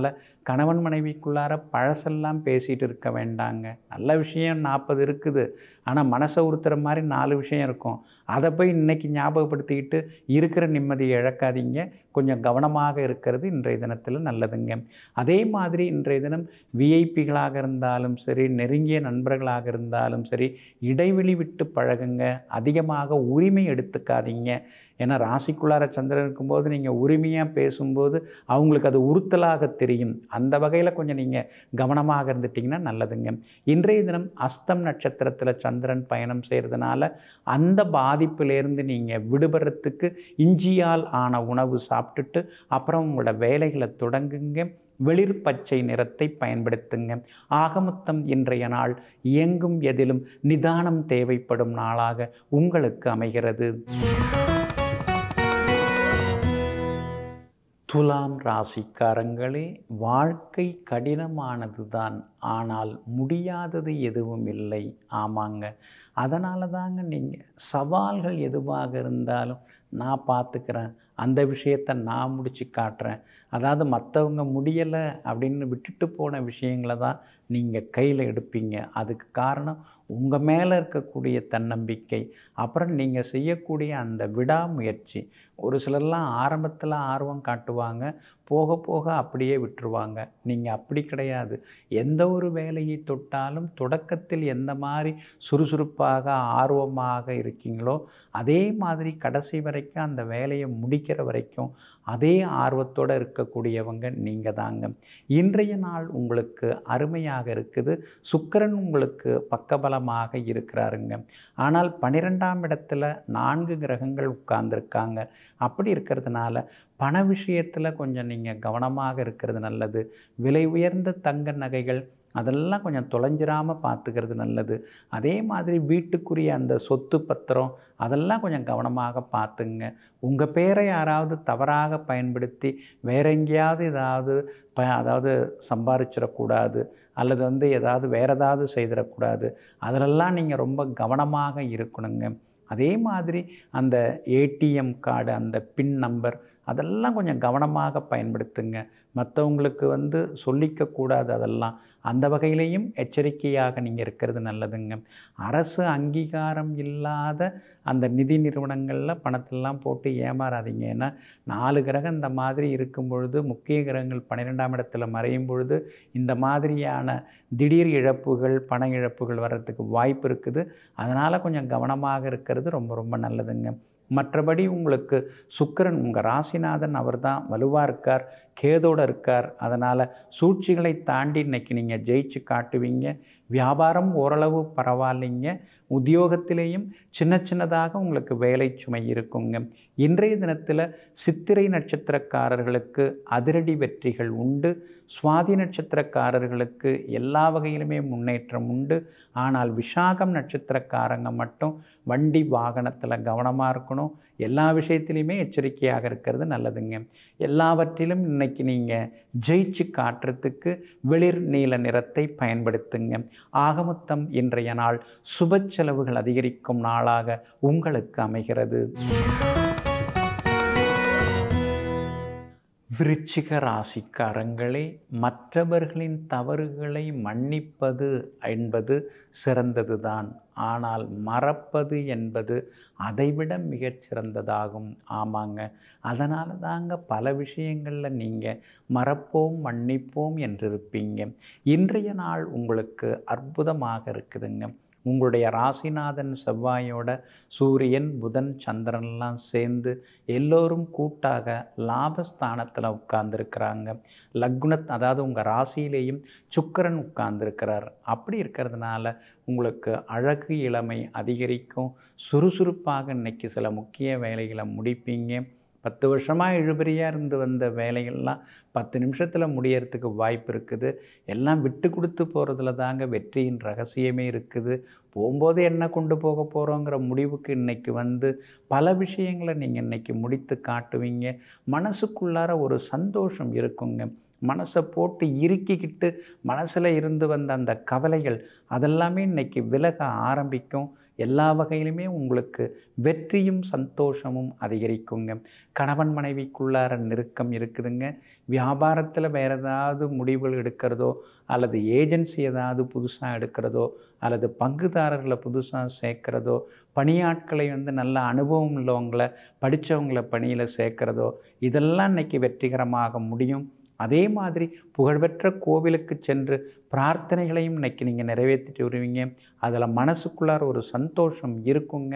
கணவன் மனைவிக்குள்ளார பழசெல்லாம் பேசிகிட்டு இருக்க வேண்டாங்க நல்ல விஷயம் நாற்பது இருக்குது ஆனால் மனசை உறுத்துற மாதிரி நாலு விஷயம் இருக்கும் அதை போய் இன்றைக்கி ஞாபகப்படுத்திக்கிட்டு இருக்கிற நிம்மதியை இழக்காதீங்க கொஞ்சம் கவனமாக இருக்கிறது இன்றைய தினத்தில் நல்லதுங்க அதே மாதிரி இன்றைய தினம் விஐபிகளாக இருந்தாலும் சரி நெருங்கிய நண்பர்களாக இருந்தாலும் சரி இடைவெளி விட்டு பழகுங்க அதிகமாக உரிமை எடுத்துக்காதீங்க ஏன்னா ராசிக்குள்ளார சந்திரன் இருக்கும்போது நீங்கள் உரிமையாக பேசும்போது அவங்களுக்கு அது உறுத்தலாக தெரியும் அந்த வகையில் கொஞ்சம் நீங்கள் கவனமாக இருந்துட்டிங்கன்னா நல்லதுங்க இன்றைய தினம் அஸ்தம் நட்சத்திரத்தில் சந்திரன் பயணம் செய்கிறதுனால அந்த பாதிப்பிலேருந்து நீங்கள் விடுபடுறதுக்கு இஞ்சியால் ஆன உணவு சாப்பிட்டுட்டு அப்புறம் உங்களோட வேலைகளை தொடங்குங்க வெளிர் பச்சை நிறத்தை பயன்படுத்துங்க ஆகமொத்தம் இன்றைய நாள் இயங்கும் எதிலும் நிதானம் தேவைப்படும் நாளாக உங்களுக்கு அமைகிறது துலாம் ராசிக்காரங்களே வாழ்க்கை கடினமானது தான் ஆனால் முடியாதது எதுவும் இல்லை ஆமாங்க அதனால தாங்க நீங்கள் சவால்கள் எதுவாக இருந்தாலும் நான் பார்த்துக்கிறேன் அந்த விஷயத்தை நான் முடித்து காட்டுறேன் அதாவது மற்றவங்க முடியலை அப்படின்னு விட்டுட்டு போன விஷயங்களை தான் நீங்கள் கையில் எடுப்பீங்க அதுக்கு காரணம் உங்கள் மேலே இருக்கக்கூடிய தன்னம்பிக்கை அப்புறம் நீங்கள் செய்யக்கூடிய அந்த விடாமுயற்சி ஒரு சிலர்லாம் ஆரம்பத்தில் ஆர்வம் காட்டுவாங்க போக போக அப்படியே விட்டுருவாங்க நீங்கள் அப்படி கிடையாது எந்த ஒரு வேலையை தொட்டாலும் தொடக்கத்தில் எந்த மாதிரி சுறுசுறுப்பாக ஆர்வமாக இருக்கீங்களோ அதே மாதிரி கடைசி வரைக்கும் அந்த வேலையை முடிக்கிற வரைக்கும் அதே ஆர்வத்தோடு இருக்கக்கூடியவங்க நீங்கள் தாங்க இன்றைய நாள் உங்களுக்கு அருமையாக இருக்குது சுக்கரன் உங்களுக்கு பக்கபலமாக இருக்கிறாருங்க ஆனால் பன்னிரெண்டாம் இடத்துல நான்கு கிரகங்கள் உட்கார்ந்துருக்காங்க அப்படி இருக்கிறதுனால பண விஷயத்தில் கொஞ்சம் நீங்கள் கவனமாக இருக்கிறது நல்லது விலை உயர்ந்த தங்க நகைகள் அதெல்லாம் கொஞ்சம் தொலைஞ்சிராமல் பார்த்துக்கிறது நல்லது அதே மாதிரி வீட்டுக்குரிய அந்த சொத்து பத்திரம் அதெல்லாம் கொஞ்சம் கவனமாக பார்த்துங்க உங்கள் பேரை யாராவது தவறாக பயன்படுத்தி வேற எங்கேயாவது ஏதாவது ப அதாவது சம்பாரிச்சிடக்கூடாது அல்லது வந்து ஏதாவது வேறு ஏதாவது செய்திடக்கூடாது அதிலெல்லாம் நீங்கள் ரொம்ப கவனமாக இருக்கணுங்க அதே மாதிரி அந்த ஏடிஎம் கார்டு அந்த பின் நம்பர் அதெல்லாம் கொஞ்சம் கவனமாக பயன்படுத்துங்க மற்றவங்களுக்கு வந்து சொல்லிக்கக்கூடாது அதெல்லாம் அந்த வகையிலையும் எச்சரிக்கையாக நீங்கள் இருக்கிறது நல்லதுங்க அரசு அங்கீகாரம் இல்லாத அந்த நிதி நிறுவனங்களில் பணத்தெல்லாம் போட்டு ஏமாறாதீங்க ஏன்னா நாலு கிரகம் இந்த மாதிரி இருக்கும் பொழுது முக்கிய கிரகங்கள் பன்னிரெண்டாம் இடத்துல மறையும் பொழுது இந்த மாதிரியான திடீர் இழப்புகள் பண இழப்புகள் வர்றதுக்கு வாய்ப்பு இருக்குது அதனால் கொஞ்சம் கவனமாக இருக்கிறது ரொம்ப ரொம்ப நல்லதுங்க மற்றபடி உங்களுக்கு சுக்கரன் உங்கள் ராசிநாதன் அவர் தான் வலுவாக இருக்கார் கேதோடு இருக்கார் அதனால் சூழ்ச்சிகளை தாண்டி இன்றைக்கி நீங்கள் ஜெயிச்சு காட்டுவீங்க வியாபாரம் ஓரளவு பரவாயில்லைங்க உத்தியோகத்திலேயும் சின்ன சின்னதாக உங்களுக்கு வேலை சுமை இருக்குங்க இன்றைய தினத்தில் சித்திரை நட்சத்திரக்காரர்களுக்கு அதிரடி வெற்றிகள் உண்டு சுவாதி நட்சத்திரக்காரர்களுக்கு எல்லா வகையிலுமே முன்னேற்றம் உண்டு ஆனால் விசாகம் நட்சத்திரக்காரங்க மட்டும் வண்டி வாகனத்தில் கவனமாக இருக்கணும் எல்லா விஷயத்திலையுமே எச்சரிக்கையாக இருக்கிறது நல்லதுங்க எல்லாவற்றிலும் இன்றைக்கி நீங்கள் ஜெயிச்சு காட்டுறதுக்கு வெளிர் நீல நிறத்தை பயன்படுத்துங்க ஆகமொத்தம் இன்றைய நாள் சுப செலவுகள் அதிகரிக்கும் நாளாக உங்களுக்கு அமைகிறது விருச்சிக ராசிக்காரங்களே மற்றவர்களின் தவறுகளை மன்னிப்பது என்பது சிறந்ததுதான் ஆனால் மறப்பது என்பது அதைவிட மிகச்சிறந்ததாகும் ஆமாங்க அதனால தாங்க பல விஷயங்களில் நீங்கள் மறப்போம் மன்னிப்போம் என்றிருப்பீங்க இன்றைய நாள் உங்களுக்கு அற்புதமாக இருக்குதுங்க உங்களுடைய ராசிநாதன் செவ்வாயோட சூரியன் புதன் சந்திரன்லாம் சேர்ந்து எல்லோரும் கூட்டாக லாபஸ்தானத்தில் உட்கார்ந்துருக்கிறாங்க லக்னத் அதாவது உங்கள் ராசியிலேயும் சுக்கரன் உட்கார்ந்துருக்கிறார் அப்படி இருக்கிறதுனால உங்களுக்கு அழகு இளமை அதிகரிக்கும் சுறுசுறுப்பாக இன்றைக்கி சில முக்கிய வேலைகளை முடிப்பீங்க பத்து வருஷமாக இழுபறியாக இருந்து வந்த வேலைகள்லாம் பத்து நிமிஷத்தில் முடியறதுக்கு வாய்ப்பு இருக்குது எல்லாம் விட்டு கொடுத்து போகிறதுல தாங்க வெற்றியின் ரகசியமே இருக்குது போகும்போது என்ன கொண்டு போக போகிறோங்கிற முடிவுக்கு இன்றைக்கி வந்து பல விஷயங்களை நீங்கள் இன்றைக்கி முடித்து காட்டுவீங்க மனசுக்குள்ளார ஒரு சந்தோஷம் இருக்குங்க மனசை போட்டு இறுக்கிக்கிட்டு மனசில் இருந்து வந்த அந்த கவலைகள் அதெல்லாமே இன்றைக்கி விலக ஆரம்பிக்கும் எல்லா வகையிலுமே உங்களுக்கு வெற்றியும் சந்தோஷமும் அதிகரிக்குங்க கணவன் மனைவிக்குள்ளார நெருக்கம் இருக்குதுங்க வியாபாரத்தில் வேறு ஏதாவது முடிவுகள் எடுக்கிறதோ அல்லது ஏஜென்சி ஏதாவது புதுசாக எடுக்கிறதோ அல்லது பங்குதாரர்களை புதுசாக சேர்க்குறதோ பணியாட்களை வந்து நல்ல அனுபவம் உள்ளவங்களை படித்தவங்களை பணியில் சேர்க்குறதோ இதெல்லாம் இன்றைக்கி வெற்றிகரமாக முடியும் அதே மாதிரி புகழ்பெற்ற கோவிலுக்கு சென்று பிரார்த்தனைகளையும் இன்றைக்கி நீங்கள் நிறைவேற்றிட்டு வருவீங்க அதில் மனசுக்குள்ளார ஒரு சந்தோஷம் இருக்குங்க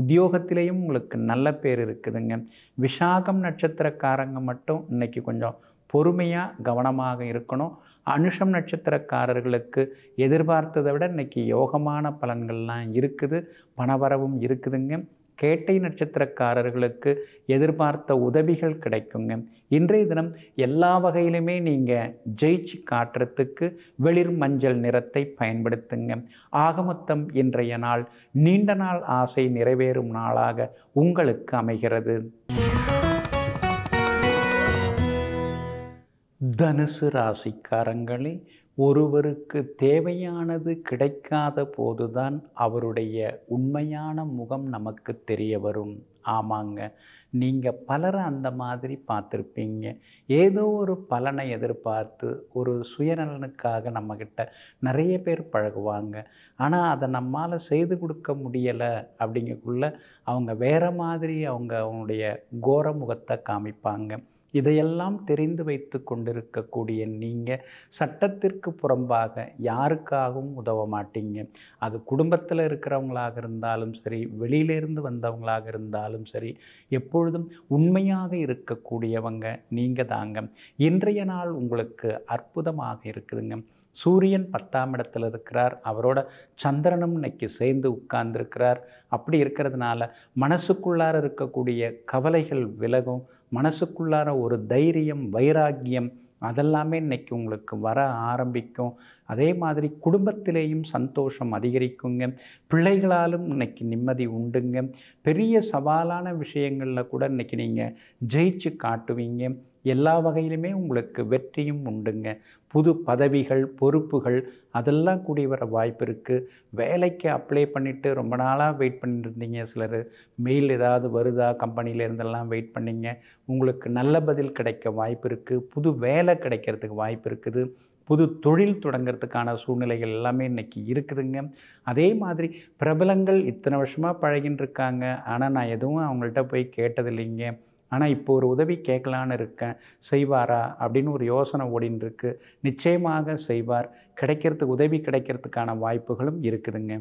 உத்தியோகத்திலையும் உங்களுக்கு நல்ல பேர் இருக்குதுங்க விஷாகம் நட்சத்திரக்காரங்க மட்டும் இன்றைக்கி கொஞ்சம் பொறுமையாக கவனமாக இருக்கணும் அனுஷம் நட்சத்திரக்காரர்களுக்கு எதிர்பார்த்ததை விட இன்றைக்கி யோகமான பலன்கள்லாம் இருக்குது பணவரவும் இருக்குதுங்க கேட்டை நட்சத்திரக்காரர்களுக்கு எதிர்பார்த்த உதவிகள் கிடைக்குங்க இன்றைய தினம் எல்லா வகையிலுமே நீங்கள் ஜெயிச்சு காட்டுறதுக்கு வெளிர் மஞ்சள் நிறத்தை பயன்படுத்துங்க ஆகமொத்தம் இன்றைய நாள் நீண்ட நாள் ஆசை நிறைவேறும் நாளாக உங்களுக்கு அமைகிறது தனுசு ராசிக்காரங்களே ஒருவருக்கு தேவையானது கிடைக்காத போதுதான் அவருடைய உண்மையான முகம் நமக்கு தெரிய வரும் ஆமாங்க நீங்கள் பலரை அந்த மாதிரி பார்த்துருப்பீங்க ஏதோ ஒரு பலனை எதிர்பார்த்து ஒரு சுயநலனுக்காக நம்மக்கிட்ட நிறைய பேர் பழகுவாங்க ஆனால் அதை நம்மால் செய்து கொடுக்க முடியலை அப்படிங்கக்குள்ள அவங்க வேறு மாதிரி அவங்க அவங்களுடைய கோர முகத்தை காமிப்பாங்க இதையெல்லாம் தெரிந்து வைத்து கொண்டிருக்கக்கூடிய நீங்கள் சட்டத்திற்கு புறம்பாக யாருக்காகவும் உதவ மாட்டீங்க அது குடும்பத்தில் இருக்கிறவங்களாக இருந்தாலும் சரி வெளியிலிருந்து வந்தவங்களாக இருந்தாலும் சரி எப்பொழுதும் உண்மையாக இருக்கக்கூடியவங்க நீங்கள் தாங்க இன்றைய நாள் உங்களுக்கு அற்புதமாக இருக்குதுங்க சூரியன் பத்தாம் இடத்துல இருக்கிறார் அவரோட சந்திரனும் இன்னைக்கு சேர்ந்து உட்கார்ந்துருக்கிறார் அப்படி இருக்கிறதுனால மனசுக்குள்ளார இருக்கக்கூடிய கவலைகள் விலகும் மனசுக்குள்ளார ஒரு தைரியம் வைராக்கியம் அதெல்லாமே இன்றைக்கி உங்களுக்கு வர ஆரம்பிக்கும் அதே மாதிரி குடும்பத்திலேயும் சந்தோஷம் அதிகரிக்குங்க பிள்ளைகளாலும் இன்றைக்கி நிம்மதி உண்டுங்க பெரிய சவாலான விஷயங்களில் கூட இன்றைக்கி நீங்கள் ஜெயிச்சு காட்டுவீங்க எல்லா வகையிலுமே உங்களுக்கு வெற்றியும் உண்டுங்க புது பதவிகள் பொறுப்புகள் அதெல்லாம் கூடி வர வாய்ப்பு இருக்குது வேலைக்கு அப்ளை பண்ணிவிட்டு ரொம்ப நாளாக வெயிட் பண்ணிட்டு இருந்தீங்க சிலர் மெயில் ஏதாவது வருதா கம்பெனியிலேருந்தெல்லாம் வெயிட் பண்ணிங்க உங்களுக்கு நல்ல பதில் கிடைக்க வாய்ப்பு இருக்குது புது வேலை கிடைக்கிறதுக்கு வாய்ப்பு இருக்குது புது தொழில் தொடங்கிறதுக்கான சூழ்நிலைகள் எல்லாமே இன்றைக்கி இருக்குதுங்க அதே மாதிரி பிரபலங்கள் இத்தனை வருஷமாக பழகின்னு இருக்காங்க ஆனால் நான் எதுவும் அவங்கள்ட்ட போய் கேட்டதில்லைங்க ஆனால் இப்போ ஒரு உதவி கேட்கலான்னு இருக்கேன் செய்வாரா அப்படின்னு ஒரு யோசனை ஓடின்னு இருக்குது நிச்சயமாக செய்வார் கிடைக்கிறதுக்கு உதவி கிடைக்கிறதுக்கான வாய்ப்புகளும் இருக்குதுங்க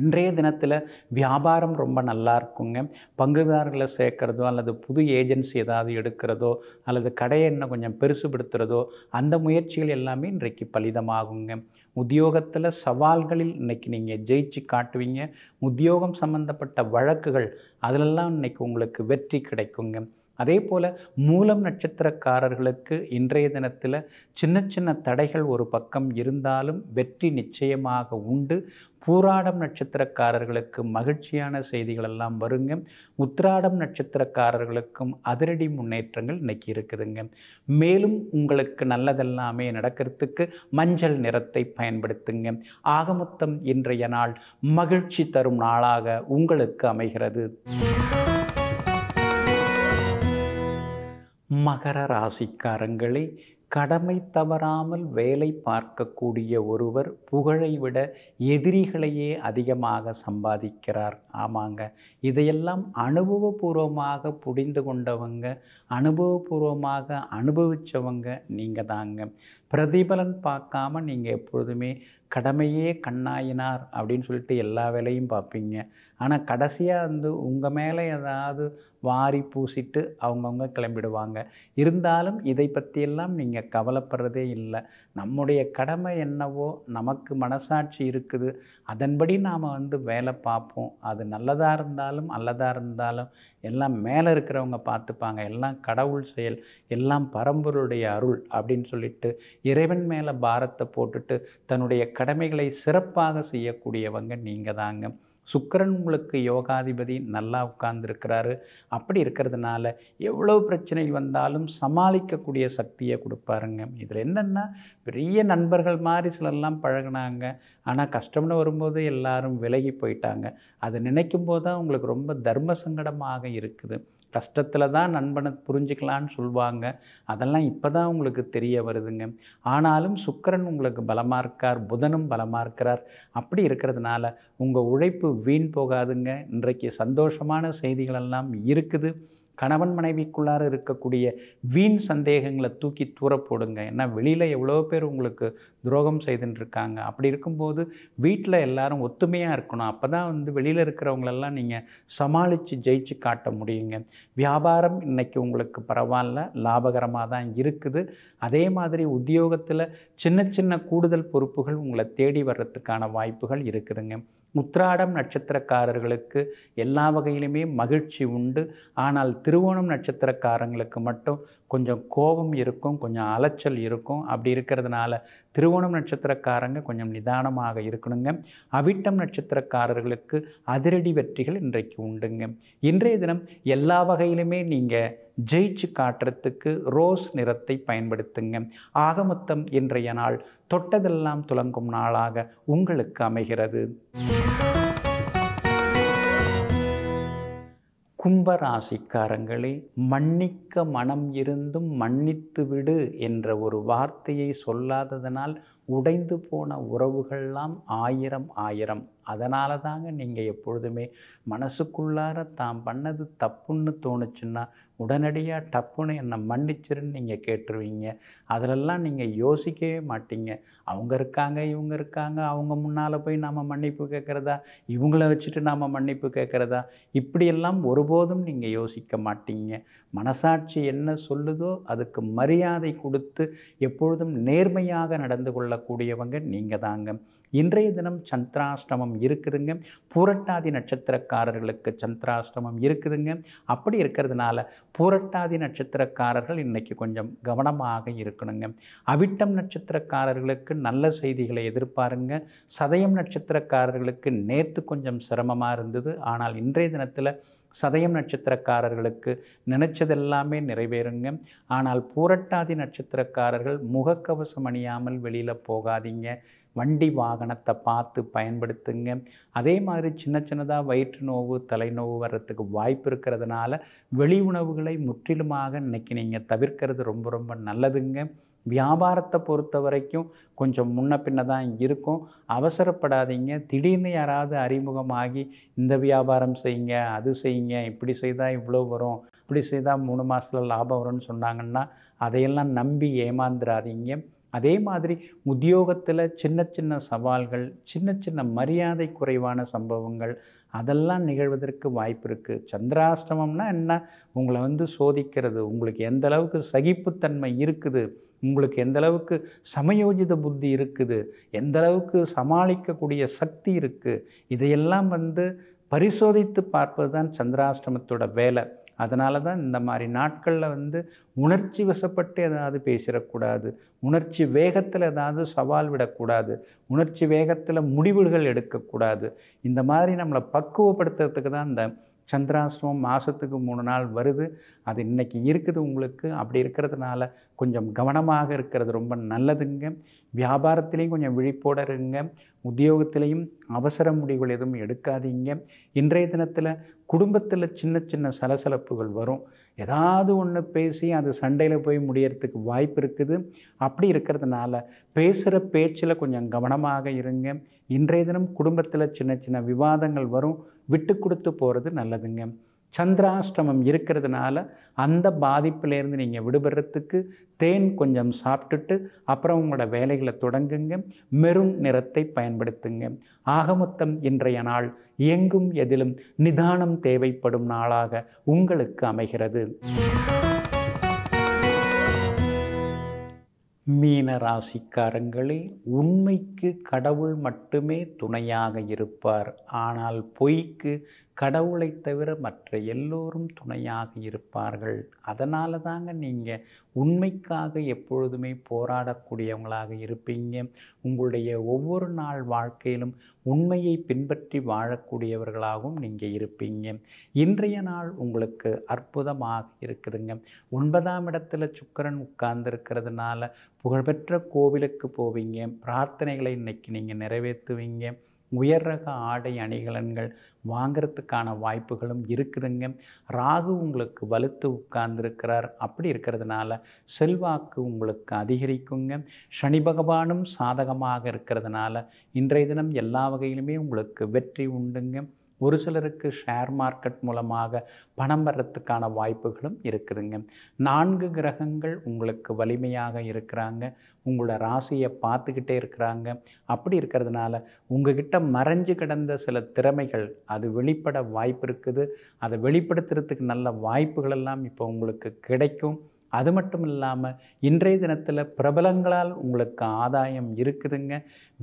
இன்றைய தினத்தில் வியாபாரம் ரொம்ப நல்லா இருக்குங்க பங்குதாரர்களை சேர்க்குறதோ அல்லது புது ஏஜென்சி ஏதாவது எடுக்கிறதோ அல்லது கடையை இன்னும் கொஞ்சம் பெருசுபடுத்துகிறதோ அந்த முயற்சிகள் எல்லாமே இன்றைக்கு பலிதமாகுங்க உத்தியோகத்தில் சவால்களில் இன்றைக்கி நீங்கள் ஜெயிச்சு காட்டுவீங்க உத்தியோகம் சம்மந்தப்பட்ட வழக்குகள் அதிலெல்லாம் இன்றைக்கி உங்களுக்கு வெற்றி கிடைக்குங்க அதே போல் மூலம் நட்சத்திரக்காரர்களுக்கு இன்றைய தினத்தில் சின்ன சின்ன தடைகள் ஒரு பக்கம் இருந்தாலும் வெற்றி நிச்சயமாக உண்டு பூராடம் நட்சத்திரக்காரர்களுக்கு மகிழ்ச்சியான செய்திகளெல்லாம் வருங்க உத்திராடம் நட்சத்திரக்காரர்களுக்கும் அதிரடி முன்னேற்றங்கள் இன்னைக்கு இருக்குதுங்க மேலும் உங்களுக்கு நல்லதெல்லாமே நடக்கிறதுக்கு மஞ்சள் நிறத்தை பயன்படுத்துங்க ஆகமொத்தம் இன்றைய நாள் மகிழ்ச்சி தரும் நாளாக உங்களுக்கு அமைகிறது மகர ராசிக்காரங்களே கடமை தவறாமல் வேலை பார்க்கக்கூடிய ஒருவர் புகழை விட எதிரிகளையே அதிகமாக சம்பாதிக்கிறார் ஆமாங்க இதையெல்லாம் அனுபவபூர்வமாக புரிந்து கொண்டவங்க அனுபவபூர்வமாக அனுபவித்தவங்க நீங்கள் தாங்க பிரதிபலன் பார்க்காம நீங்கள் எப்பொழுதுமே கடமையே கண்ணாயினார் அப்படின்னு சொல்லிட்டு எல்லா வேலையும் பார்ப்பீங்க ஆனால் கடைசியாக வந்து உங்கள் மேலே ஏதாவது வாரி பூசிட்டு அவங்கவுங்க கிளம்பிடுவாங்க இருந்தாலும் இதை பற்றியெல்லாம் நீங்கள் கவலைப்படுறதே இல்லை நம்முடைய கடமை என்னவோ நமக்கு மனசாட்சி இருக்குது அதன்படி நாம் வந்து வேலை பார்ப்போம் அது நல்லதாக இருந்தாலும் அல்லதாக இருந்தாலும் எல்லாம் மேலே இருக்கிறவங்க பார்த்துப்பாங்க எல்லாம் கடவுள் செயல் எல்லாம் பரம்பருடைய அருள் அப்படின்னு சொல்லிட்டு இறைவன் மேலே பாரத்தை போட்டுட்டு தன்னுடைய கடமைகளை சிறப்பாக செய்யக்கூடியவங்க நீங்கள் தாங்க சுக்கரன் உங்களுக்கு யோகாதிபதி நல்லா உட்கார்ந்துருக்கிறாரு அப்படி இருக்கிறதுனால எவ்வளோ பிரச்சனை வந்தாலும் சமாளிக்கக்கூடிய சக்தியை கொடுப்பாருங்க இதில் என்னென்னா பெரிய நண்பர்கள் மாதிரி சிலர்லாம் பழகினாங்க ஆனால் கஷ்டம்னு வரும்போது எல்லாரும் விலகி போயிட்டாங்க அதை நினைக்கும் போது தான் உங்களுக்கு ரொம்ப தர்ம சங்கடமாக இருக்குது கஷ்டத்தில் தான் நண்பனை புரிஞ்சுக்கலான்னு சொல்லுவாங்க அதெல்லாம் இப்போ தான் உங்களுக்கு தெரிய வருதுங்க ஆனாலும் சுக்கரன் உங்களுக்கு பலமாக இருக்கார் புதனும் பலமாக இருக்கிறார் அப்படி இருக்கிறதுனால உங்கள் உழைப்பு வீண் போகாதுங்க இன்றைக்கு சந்தோஷமான செய்திகளெல்லாம் இருக்குது கணவன் மனைவிக்குள்ளார இருக்கக்கூடிய வீண் சந்தேகங்களை தூக்கி தூர போடுங்க ஏன்னா வெளியில் எவ்வளோ பேர் உங்களுக்கு துரோகம் செய்துன்னு இருக்காங்க அப்படி இருக்கும்போது வீட்டில் எல்லாரும் ஒத்துமையாக இருக்கணும் அப்போ தான் வந்து வெளியில் இருக்கிறவங்களெல்லாம் நீங்கள் சமாளித்து ஜெயிச்சு காட்ட முடியுங்க வியாபாரம் இன்றைக்கி உங்களுக்கு பரவாயில்ல லாபகரமாக தான் இருக்குது அதே மாதிரி உத்தியோகத்தில் சின்ன சின்ன கூடுதல் பொறுப்புகள் உங்களை தேடி வர்றதுக்கான வாய்ப்புகள் இருக்குதுங்க முத்ராடம் நட்சத்திரக்காரர்களுக்கு எல்லா வகையிலுமே மகிழ்ச்சி உண்டு ஆனால் திருவோணம் நட்சத்திரக்காரங்களுக்கு மட்டும் கொஞ்சம் கோபம் இருக்கும் கொஞ்சம் அலைச்சல் இருக்கும் அப்படி இருக்கிறதுனால திருவோணம் நட்சத்திரக்காரங்க கொஞ்சம் நிதானமாக இருக்கணுங்க அவிட்டம் நட்சத்திரக்காரர்களுக்கு அதிரடி வெற்றிகள் இன்றைக்கு உண்டுங்க இன்றைய தினம் எல்லா வகையிலுமே நீங்கள் ஜெயிச்சு காட்டுறதுக்கு ரோஸ் நிறத்தை பயன்படுத்துங்க ஆகமொத்தம் இன்றைய நாள் தொட்டதெல்லாம் துலங்கும் நாளாக உங்களுக்கு அமைகிறது கும்பராசிக்காரங்களே மன்னிக்க மனம் இருந்தும் மன்னித்து விடு என்ற ஒரு வார்த்தையை சொல்லாததனால் உடைந்து போன உறவுகள்லாம் ஆயிரம் ஆயிரம் அதனால தாங்க நீங்கள் எப்பொழுதுமே மனசுக்குள்ளார தான் பண்ணது தப்புன்னு தோணுச்சுன்னா உடனடியாக டப்புன்னு என்னை மன்னிச்சிருன்னு நீங்கள் கேட்டுருவீங்க அதிலெல்லாம் நீங்கள் யோசிக்கவே மாட்டீங்க அவங்க இருக்காங்க இவங்க இருக்காங்க அவங்க முன்னால் போய் நாம் மன்னிப்பு கேட்குறதா இவங்கள வச்சுட்டு நாம் மன்னிப்பு கேட்குறதா இப்படியெல்லாம் ஒருபோதும் நீங்கள் யோசிக்க மாட்டீங்க மனசாட்சி என்ன சொல்லுதோ அதுக்கு மரியாதை கொடுத்து எப்பொழுதும் நேர்மையாக நடந்து கொள்ளக்கூடியவங்க நீங்கள் தாங்க இன்றைய தினம் சந்திராஷ்டமம் இருக்குதுங்க பூரட்டாதி நட்சத்திரக்காரர்களுக்கு சந்திராஷ்டமம் இருக்குதுங்க அப்படி இருக்கிறதுனால பூரட்டாதி நட்சத்திரக்காரர்கள் இன்றைக்கி கொஞ்சம் கவனமாக இருக்கணுங்க அவிட்டம் நட்சத்திரக்காரர்களுக்கு நல்ல செய்திகளை எதிர்பாருங்க சதயம் நட்சத்திரக்காரர்களுக்கு நேற்று கொஞ்சம் சிரமமாக இருந்தது ஆனால் இன்றைய தினத்தில் சதயம் நட்சத்திரக்காரர்களுக்கு நினைச்சதெல்லாமே நிறைவேறுங்க ஆனால் பூரட்டாதி நட்சத்திரக்காரர்கள் முகக்கவசம் அணியாமல் வெளியில் போகாதீங்க வண்டி வாகனத்தை பார்த்து பயன்படுத்துங்க அதே மாதிரி சின்ன சின்னதாக வயிற்று நோவு தலைநோவு வர்றதுக்கு வாய்ப்பு இருக்கிறதுனால வெளி உணவுகளை முற்றிலுமாக இன்றைக்கி நீங்கள் தவிர்க்கிறது ரொம்ப ரொம்ப நல்லதுங்க வியாபாரத்தை பொறுத்த வரைக்கும் கொஞ்சம் முன்ன பின்ன தான் இருக்கும் அவசரப்படாதீங்க திடீர்னு யாராவது அறிமுகமாகி இந்த வியாபாரம் செய்யுங்க அது செய்யுங்க இப்படி செய்தால் இவ்வளோ வரும் இப்படி செய்தால் மூணு மாதத்தில் லாபம் வரும்னு சொன்னாங்கன்னா அதையெல்லாம் நம்பி ஏமாந்துடாதீங்க அதே மாதிரி உத்தியோகத்தில் சின்ன சின்ன சவால்கள் சின்ன சின்ன மரியாதை குறைவான சம்பவங்கள் அதெல்லாம் நிகழ்வதற்கு வாய்ப்பு இருக்குது சந்திராஷ்டமம்னா என்ன உங்களை வந்து சோதிக்கிறது உங்களுக்கு எந்த அளவுக்கு சகிப்புத்தன்மை இருக்குது உங்களுக்கு எந்த அளவுக்கு சமயோஜித புத்தி இருக்குது எந்த அளவுக்கு சமாளிக்கக்கூடிய சக்தி இருக்குது இதையெல்லாம் வந்து பரிசோதித்து பார்ப்பது தான் சந்திராஷ்டமத்தோட வேலை அதனால தான் இந்த மாதிரி நாட்களில் வந்து உணர்ச்சி வசப்பட்டு ஏதாவது பேசிடக்கூடாது உணர்ச்சி வேகத்தில் ஏதாவது சவால் விடக்கூடாது உணர்ச்சி வேகத்தில் முடிவுகள் எடுக்கக்கூடாது இந்த மாதிரி நம்மளை பக்குவப்படுத்துறதுக்கு தான் இந்த சந்திராஷ்டமம் மாதத்துக்கு மூணு நாள் வருது அது இன்றைக்கி இருக்குது உங்களுக்கு அப்படி இருக்கிறதுனால கொஞ்சம் கவனமாக இருக்கிறது ரொம்ப நல்லதுங்க வியாபாரத்திலையும் கொஞ்சம் விழிப்போட இருங்க உத்தியோகத்திலையும் அவசர முடிவுகள் எதுவும் எடுக்காதீங்க இன்றைய தினத்தில் குடும்பத்தில் சின்ன சின்ன சலசலப்புகள் வரும் ஏதாவது ஒன்று பேசி அது சண்டையில் போய் முடியறதுக்கு வாய்ப்பு இருக்குது அப்படி இருக்கிறதுனால பேசுகிற பேச்சில் கொஞ்சம் கவனமாக இருங்க இன்றைய தினம் குடும்பத்தில் சின்ன சின்ன விவாதங்கள் வரும் விட்டு கொடுத்து போகிறது நல்லதுங்க சந்திராஷ்டமம் இருக்கிறதுனால அந்த பாதிப்பிலேருந்து நீங்கள் விடுபடுறதுக்கு தேன் கொஞ்சம் சாப்பிட்டுட்டு அப்புறம் உங்களோட வேலைகளை தொடங்குங்க மெருண் நிறத்தை பயன்படுத்துங்க ஆக மொத்தம் இன்றைய நாள் எங்கும் எதிலும் நிதானம் தேவைப்படும் நாளாக உங்களுக்கு அமைகிறது மீன ராசிக்காரங்களே உண்மைக்கு கடவுள் மட்டுமே துணையாக இருப்பார் ஆனால் பொய்க்கு கடவுளை தவிர மற்ற எல்லோரும் துணையாக இருப்பார்கள் அதனால தாங்க நீங்கள் உண்மைக்காக எப்பொழுதுமே போராடக்கூடியவங்களாக இருப்பீங்க உங்களுடைய ஒவ்வொரு நாள் வாழ்க்கையிலும் உண்மையை பின்பற்றி வாழக்கூடியவர்களாகவும் நீங்கள் இருப்பீங்க இன்றைய நாள் உங்களுக்கு அற்புதமாக இருக்குதுங்க ஒன்பதாம் இடத்துல சுக்கரன் உட்கார்ந்துருக்கிறதுனால புகழ்பெற்ற கோவிலுக்கு போவீங்க பிரார்த்தனைகளை இன்றைக்கி நீங்கள் நிறைவேற்றுவீங்க உயர் ரக ஆடை அணிகலன்கள் வாங்கிறதுக்கான வாய்ப்புகளும் இருக்குதுங்க ராகு உங்களுக்கு வலுத்து உட்கார்ந்துருக்கிறார் அப்படி இருக்கிறதுனால செல்வாக்கு உங்களுக்கு அதிகரிக்குங்க சனி பகவானும் சாதகமாக இருக்கிறதுனால இன்றைய தினம் எல்லா வகையிலுமே உங்களுக்கு வெற்றி உண்டுங்க ஒரு சிலருக்கு ஷேர் மார்க்கெட் மூலமாக பணம் வர்றதுக்கான வாய்ப்புகளும் இருக்குதுங்க நான்கு கிரகங்கள் உங்களுக்கு வலிமையாக இருக்கிறாங்க உங்களோட ராசியை பார்த்துக்கிட்டே இருக்கிறாங்க அப்படி இருக்கிறதுனால உங்ககிட்ட மறைஞ்சு கிடந்த சில திறமைகள் அது வெளிப்பட வாய்ப்பு இருக்குது அதை வெளிப்படுத்துறதுக்கு நல்ல வாய்ப்புகள் எல்லாம் இப்போ உங்களுக்கு கிடைக்கும் அது மட்டும் இல்லாமல் இன்றைய தினத்தில் பிரபலங்களால் உங்களுக்கு ஆதாயம் இருக்குதுங்க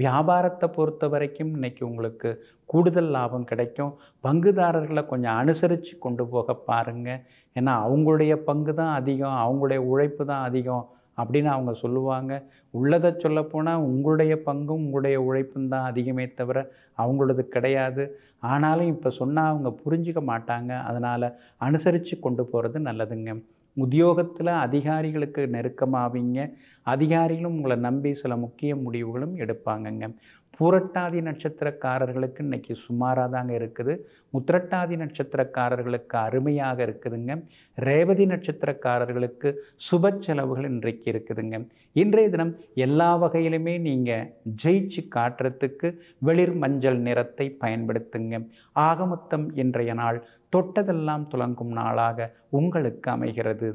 வியாபாரத்தை பொறுத்த வரைக்கும் இன்றைக்கி உங்களுக்கு கூடுதல் லாபம் கிடைக்கும் பங்குதாரர்களை கொஞ்சம் அனுசரித்து கொண்டு போக பாருங்கள் ஏன்னா அவங்களுடைய பங்கு தான் அதிகம் அவங்களுடைய உழைப்பு தான் அதிகம் அப்படின்னு அவங்க சொல்லுவாங்க உள்ளதை சொல்லப்போனால் உங்களுடைய பங்கும் உங்களுடைய உழைப்பும் தான் அதிகமே தவிர அவங்களது கிடையாது ஆனாலும் இப்போ சொன்னால் அவங்க புரிஞ்சிக்க மாட்டாங்க அதனால் அனுசரித்து கொண்டு போகிறது நல்லதுங்க உத்தியோகத்தில் அதிகாரிகளுக்கு நெருக்கமாவீங்க அதிகாரிகளும் உங்களை நம்பி சில முக்கிய முடிவுகளும் எடுப்பாங்கங்க பூரட்டாதி நட்சத்திரக்காரர்களுக்கு இன்றைக்கி சுமாராக தாங்க இருக்குது உத்திரட்டாதி நட்சத்திரக்காரர்களுக்கு அருமையாக இருக்குதுங்க ரேவதி நட்சத்திரக்காரர்களுக்கு சுப செலவுகள் இன்றைக்கு இருக்குதுங்க இன்றைய தினம் எல்லா வகையிலுமே நீங்கள் ஜெயிச்சு காட்டுறதுக்கு வெளிர் மஞ்சள் நிறத்தை பயன்படுத்துங்க ஆகமொத்தம் இன்றைய நாள் தொட்டதெல்லாம் துலங்கும் நாளாக உங்களுக்கு அமைகிறது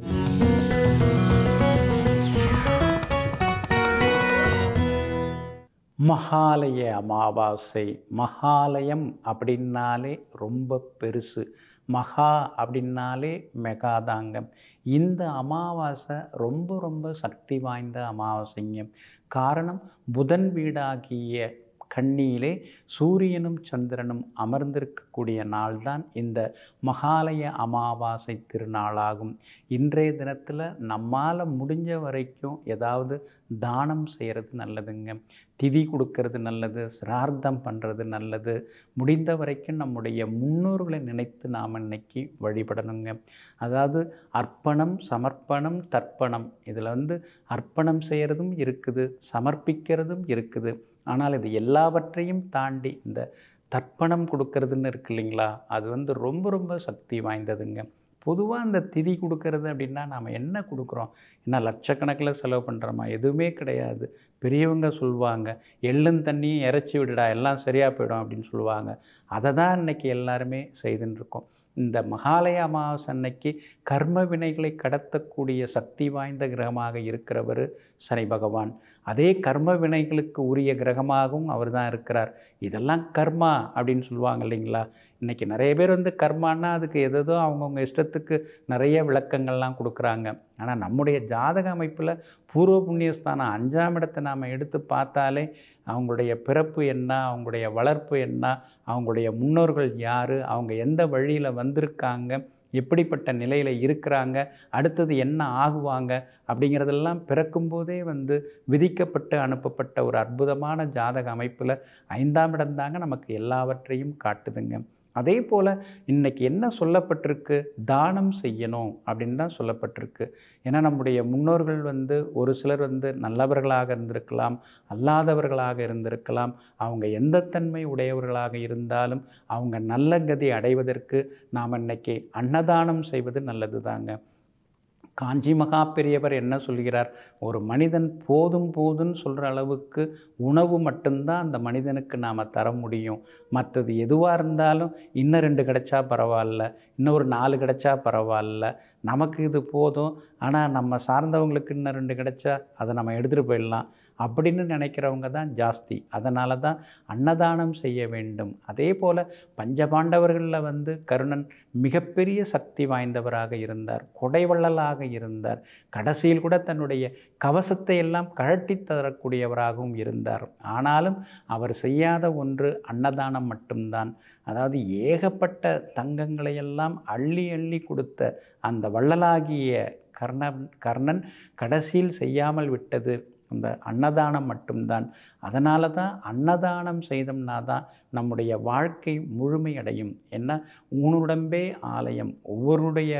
மகாலய அமாவாசை மகாலயம் அப்படின்னாலே ரொம்ப பெருசு மகா அப்படின்னாலே மெகாதாங்கம் இந்த அமாவாசை ரொம்ப ரொம்ப சக்தி வாய்ந்த அமாவாசைங்க காரணம் புதன் வீடாகிய கண்ணியிலே சூரியனும் சந்திரனும் அமர்ந்திருக்கக்கூடிய நாள்தான் இந்த மகாலய அமாவாசை திருநாளாகும் இன்றைய தினத்தில் நம்மால் முடிஞ்ச வரைக்கும் ஏதாவது தானம் செய்கிறது நல்லதுங்க திதி கொடுக்கறது நல்லது சிரார்த்தம் பண்ணுறது நல்லது முடிந்த வரைக்கும் நம்முடைய முன்னோர்களை நினைத்து நாம் இன்னைக்கு வழிபடணுங்க அதாவது அர்ப்பணம் சமர்ப்பணம் தர்ப்பணம் இதில் வந்து அர்ப்பணம் செய்கிறதும் இருக்குது சமர்ப்பிக்கிறதும் இருக்குது ஆனால் இது எல்லாவற்றையும் தாண்டி இந்த தர்ப்பணம் கொடுக்கறதுன்னு இருக்கு இல்லைங்களா அது வந்து ரொம்ப ரொம்ப சக்தி வாய்ந்ததுங்க பொதுவாக இந்த திதி கொடுக்கறது அப்படின்னா நாம் என்ன கொடுக்குறோம் என்ன லட்சக்கணக்கில் செலவு பண்ணுறோமா எதுவுமே கிடையாது பெரியவங்க சொல்லுவாங்க எள்ளும் தண்ணியும் இறச்சி விடுடா எல்லாம் சரியாக போயிடும் அப்படின்னு சொல்லுவாங்க அதை தான் இன்றைக்கி எல்லாருமே செய்துன்னு இருக்கோம் இந்த மகாலய அமாவாசை அன்னைக்கு கர்ம வினைகளை கடத்தக்கூடிய சக்தி வாய்ந்த கிரகமாக இருக்கிறவர் சனி பகவான் அதே கர்ம வினைகளுக்கு உரிய கிரகமாகவும் அவர் தான் இருக்கிறார் இதெல்லாம் கர்மா அப்படின்னு சொல்லுவாங்க இல்லைங்களா இன்றைக்கி நிறைய பேர் வந்து கர்மானா அதுக்கு எதோ அவங்கவுங்க இஷ்டத்துக்கு நிறைய விளக்கங்கள்லாம் கொடுக்குறாங்க ஆனால் நம்முடைய ஜாதக அமைப்பில் பூர்வ புண்ணியஸ்தானம் அஞ்சாம் இடத்தை நாம் எடுத்து பார்த்தாலே அவங்களுடைய பிறப்பு என்ன அவங்களுடைய வளர்ப்பு என்ன அவங்களுடைய முன்னோர்கள் யார் அவங்க எந்த வழியில் வந்திருக்காங்க எப்படிப்பட்ட நிலையில் இருக்கிறாங்க அடுத்தது என்ன ஆகுவாங்க அப்படிங்கிறதெல்லாம் பிறக்கும்போதே வந்து விதிக்கப்பட்டு அனுப்பப்பட்ட ஒரு அற்புதமான ஜாதக அமைப்பில் ஐந்தாம் இடம் தாங்க நமக்கு எல்லாவற்றையும் காட்டுதுங்க அதே போல் இன்றைக்கி என்ன சொல்லப்பட்டிருக்கு தானம் செய்யணும் அப்படின்னு தான் சொல்லப்பட்டிருக்கு ஏன்னா நம்முடைய முன்னோர்கள் வந்து ஒரு சிலர் வந்து நல்லவர்களாக இருந்திருக்கலாம் அல்லாதவர்களாக இருந்திருக்கலாம் அவங்க எந்த தன்மை உடையவர்களாக இருந்தாலும் அவங்க நல்ல கதி அடைவதற்கு நாம் இன்றைக்கி அன்னதானம் செய்வது நல்லது தாங்க காஞ்சி மகா பெரியவர் என்ன சொல்கிறார் ஒரு மனிதன் போதும் போதுன்னு சொல்கிற அளவுக்கு உணவு மட்டும்தான் அந்த மனிதனுக்கு நாம் தர முடியும் மற்றது எதுவாக இருந்தாலும் இன்னும் ரெண்டு கிடச்சா பரவாயில்ல இன்னும் ஒரு நாலு கிடச்சா பரவாயில்ல நமக்கு இது போதும் ஆனால் நம்ம சார்ந்தவங்களுக்கு இன்னும் ரெண்டு கிடச்சா அதை நம்ம எடுத்துகிட்டு போயிடலாம் அப்படின்னு நினைக்கிறவங்க தான் ஜாஸ்தி அதனால தான் அன்னதானம் செய்ய வேண்டும் அதே போல் பஞ்சபாண்டவர்களில் வந்து கருணன் மிகப்பெரிய சக்தி வாய்ந்தவராக இருந்தார் கொடைவள்ளலாக இருந்தார் கடைசியில் கூட தன்னுடைய கவசத்தை எல்லாம் கழட்டி தரக்கூடியவராகவும் இருந்தார் ஆனாலும் அவர் செய்யாத ஒன்று அன்னதானம் மட்டும்தான் அதாவது ஏகப்பட்ட தங்கங்களையெல்லாம் அள்ளி அள்ளி கொடுத்த அந்த வள்ளலாகிய கர்ணன் கர்ணன் கடைசியில் செய்யாமல் விட்டது அந்த அன்னதானம் மட்டும்தான் அதனால தான் அன்னதானம் செய்தோம்னா தான் நம்முடைய வாழ்க்கை முழுமையடையும் ஏன்னா உன்னுடம்பே ஆலயம் ஒவ்வொருடைய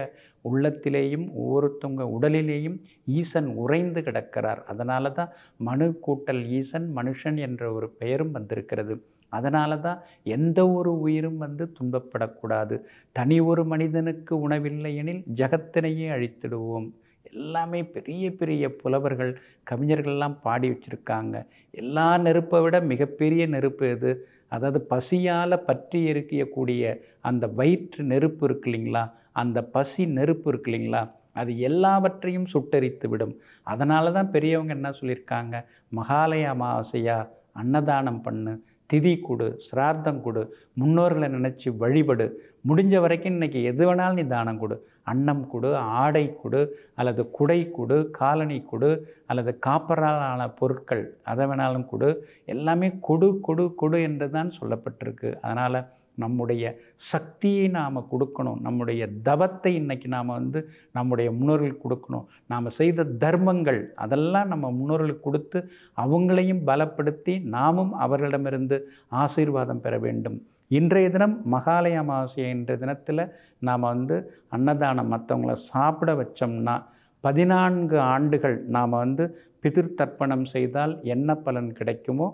உள்ளத்திலேயும் ஒவ்வொருத்தவங்க உடலிலேயும் ஈசன் உறைந்து கிடக்கிறார் அதனால தான் மனு கூட்டல் ஈசன் மனுஷன் என்ற ஒரு பெயரும் வந்திருக்கிறது அதனால தான் எந்த ஒரு உயிரும் வந்து துன்பப்படக்கூடாது தனி ஒரு மனிதனுக்கு உணவில்லை எனில் ஜகத்தினையே அழித்திடுவோம் எல்லாமே பெரிய பெரிய புலவர்கள் கவிஞர்கள்லாம் பாடி வச்சுருக்காங்க எல்லா நெருப்பை விட மிகப்பெரிய நெருப்பு எது அதாவது பசியால் பற்றி இருக்கக்கூடிய அந்த வயிற்று நெருப்பு இருக்கு இல்லைங்களா அந்த பசி நெருப்பு இருக்கு இல்லைங்களா அது எல்லாவற்றையும் சுட்டரித்து விடும் அதனால தான் பெரியவங்க என்ன சொல்லியிருக்காங்க மகாலய அமாவாசையா அன்னதானம் பண்ணு திதி கொடு சிரார்த்தம் கொடு முன்னோர்களை நினச்சி வழிபடு முடிஞ்ச வரைக்கும் இன்றைக்கி எது வேணாலும் நீ தானம் கொடு அன்னம் கொடு ஆடை கொடு அல்லது குடை கொடு காலனி கொடு அல்லது காப்பரான பொருட்கள் அதை வேணாலும் கொடு எல்லாமே கொடு கொடு கொடு என்று தான் சொல்லப்பட்டிருக்கு அதனால் நம்முடைய சக்தியை நாம் கொடுக்கணும் நம்முடைய தவத்தை இன்றைக்கி நாம் வந்து நம்முடைய முன்னோர்களுக்கு கொடுக்கணும் நாம் செய்த தர்மங்கள் அதெல்லாம் நம்ம முன்னோர்களுக்கு கொடுத்து அவங்களையும் பலப்படுத்தி நாமும் அவர்களிடமிருந்து ஆசீர்வாதம் பெற வேண்டும் இன்றைய தினம் மகாலய அமாவாசை என்ற தினத்தில் நாம் வந்து அன்னதானம் மற்றவங்கள சாப்பிட வச்சோம்னா பதினான்கு ஆண்டுகள் நாம் வந்து பிதிர் தர்ப்பணம் செய்தால் என்ன பலன் கிடைக்குமோ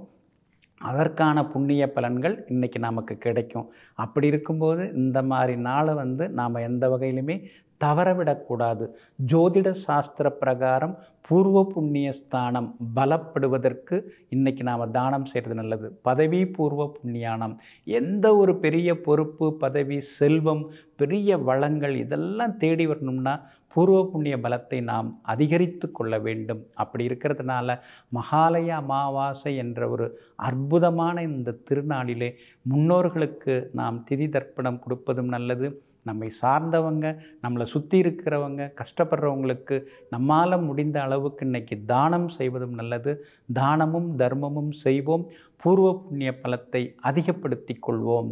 அதற்கான புண்ணிய பலன்கள் இன்றைக்கி நமக்கு கிடைக்கும் அப்படி இருக்கும்போது இந்த மாதிரி நாளை வந்து நாம் எந்த வகையிலுமே தவறவிடக்கூடாது ஜோதிட சாஸ்திர பிரகாரம் பூர்வ புண்ணிய ஸ்தானம் பலப்படுவதற்கு இன்றைக்கி நாம் தானம் செய்கிறது நல்லது பதவி பூர்வ புண்ணியானம் எந்த ஒரு பெரிய பொறுப்பு பதவி செல்வம் பெரிய வளங்கள் இதெல்லாம் தேடி வரணும்னா பூர்வ புண்ணிய பலத்தை நாம் அதிகரித்து கொள்ள வேண்டும் அப்படி இருக்கிறதுனால மகாலய அமாவாசை என்ற ஒரு அற்புதமான இந்த திருநாளிலே முன்னோர்களுக்கு நாம் திதி தர்ப்பணம் கொடுப்பதும் நல்லது நம்மை சார்ந்தவங்க நம்மளை சுற்றி இருக்கிறவங்க கஷ்டப்படுறவங்களுக்கு நம்மால் முடிந்த அளவுக்கு இன்றைக்கி தானம் செய்வதும் நல்லது தானமும் தர்மமும் செய்வோம் பூர்வ புண்ணிய பலத்தை அதிகப்படுத்தி கொள்வோம்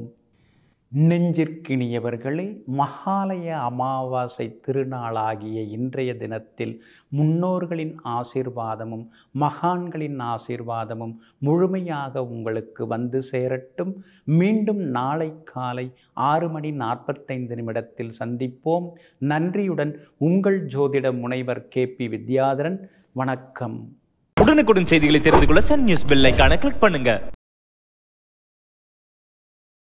நெஞ்சிற்கினியவர்களே மகாலய அமாவாசை திருநாளாகிய இன்றைய தினத்தில் முன்னோர்களின் ஆசீர்வாதமும் மகான்களின் ஆசிர்வாதமும் முழுமையாக உங்களுக்கு வந்து சேரட்டும் மீண்டும் நாளை காலை ஆறு மணி நாற்பத்தைந்து நிமிடத்தில் சந்திப்போம் நன்றியுடன் உங்கள் ஜோதிட முனைவர் கே பி வித்யாதரன் வணக்கம் உடனுக்குடன் செய்திகளை தெரிந்து கொள்ள சன் நியூஸ் பெல்லைக்கான கிளிக் பண்ணுங்க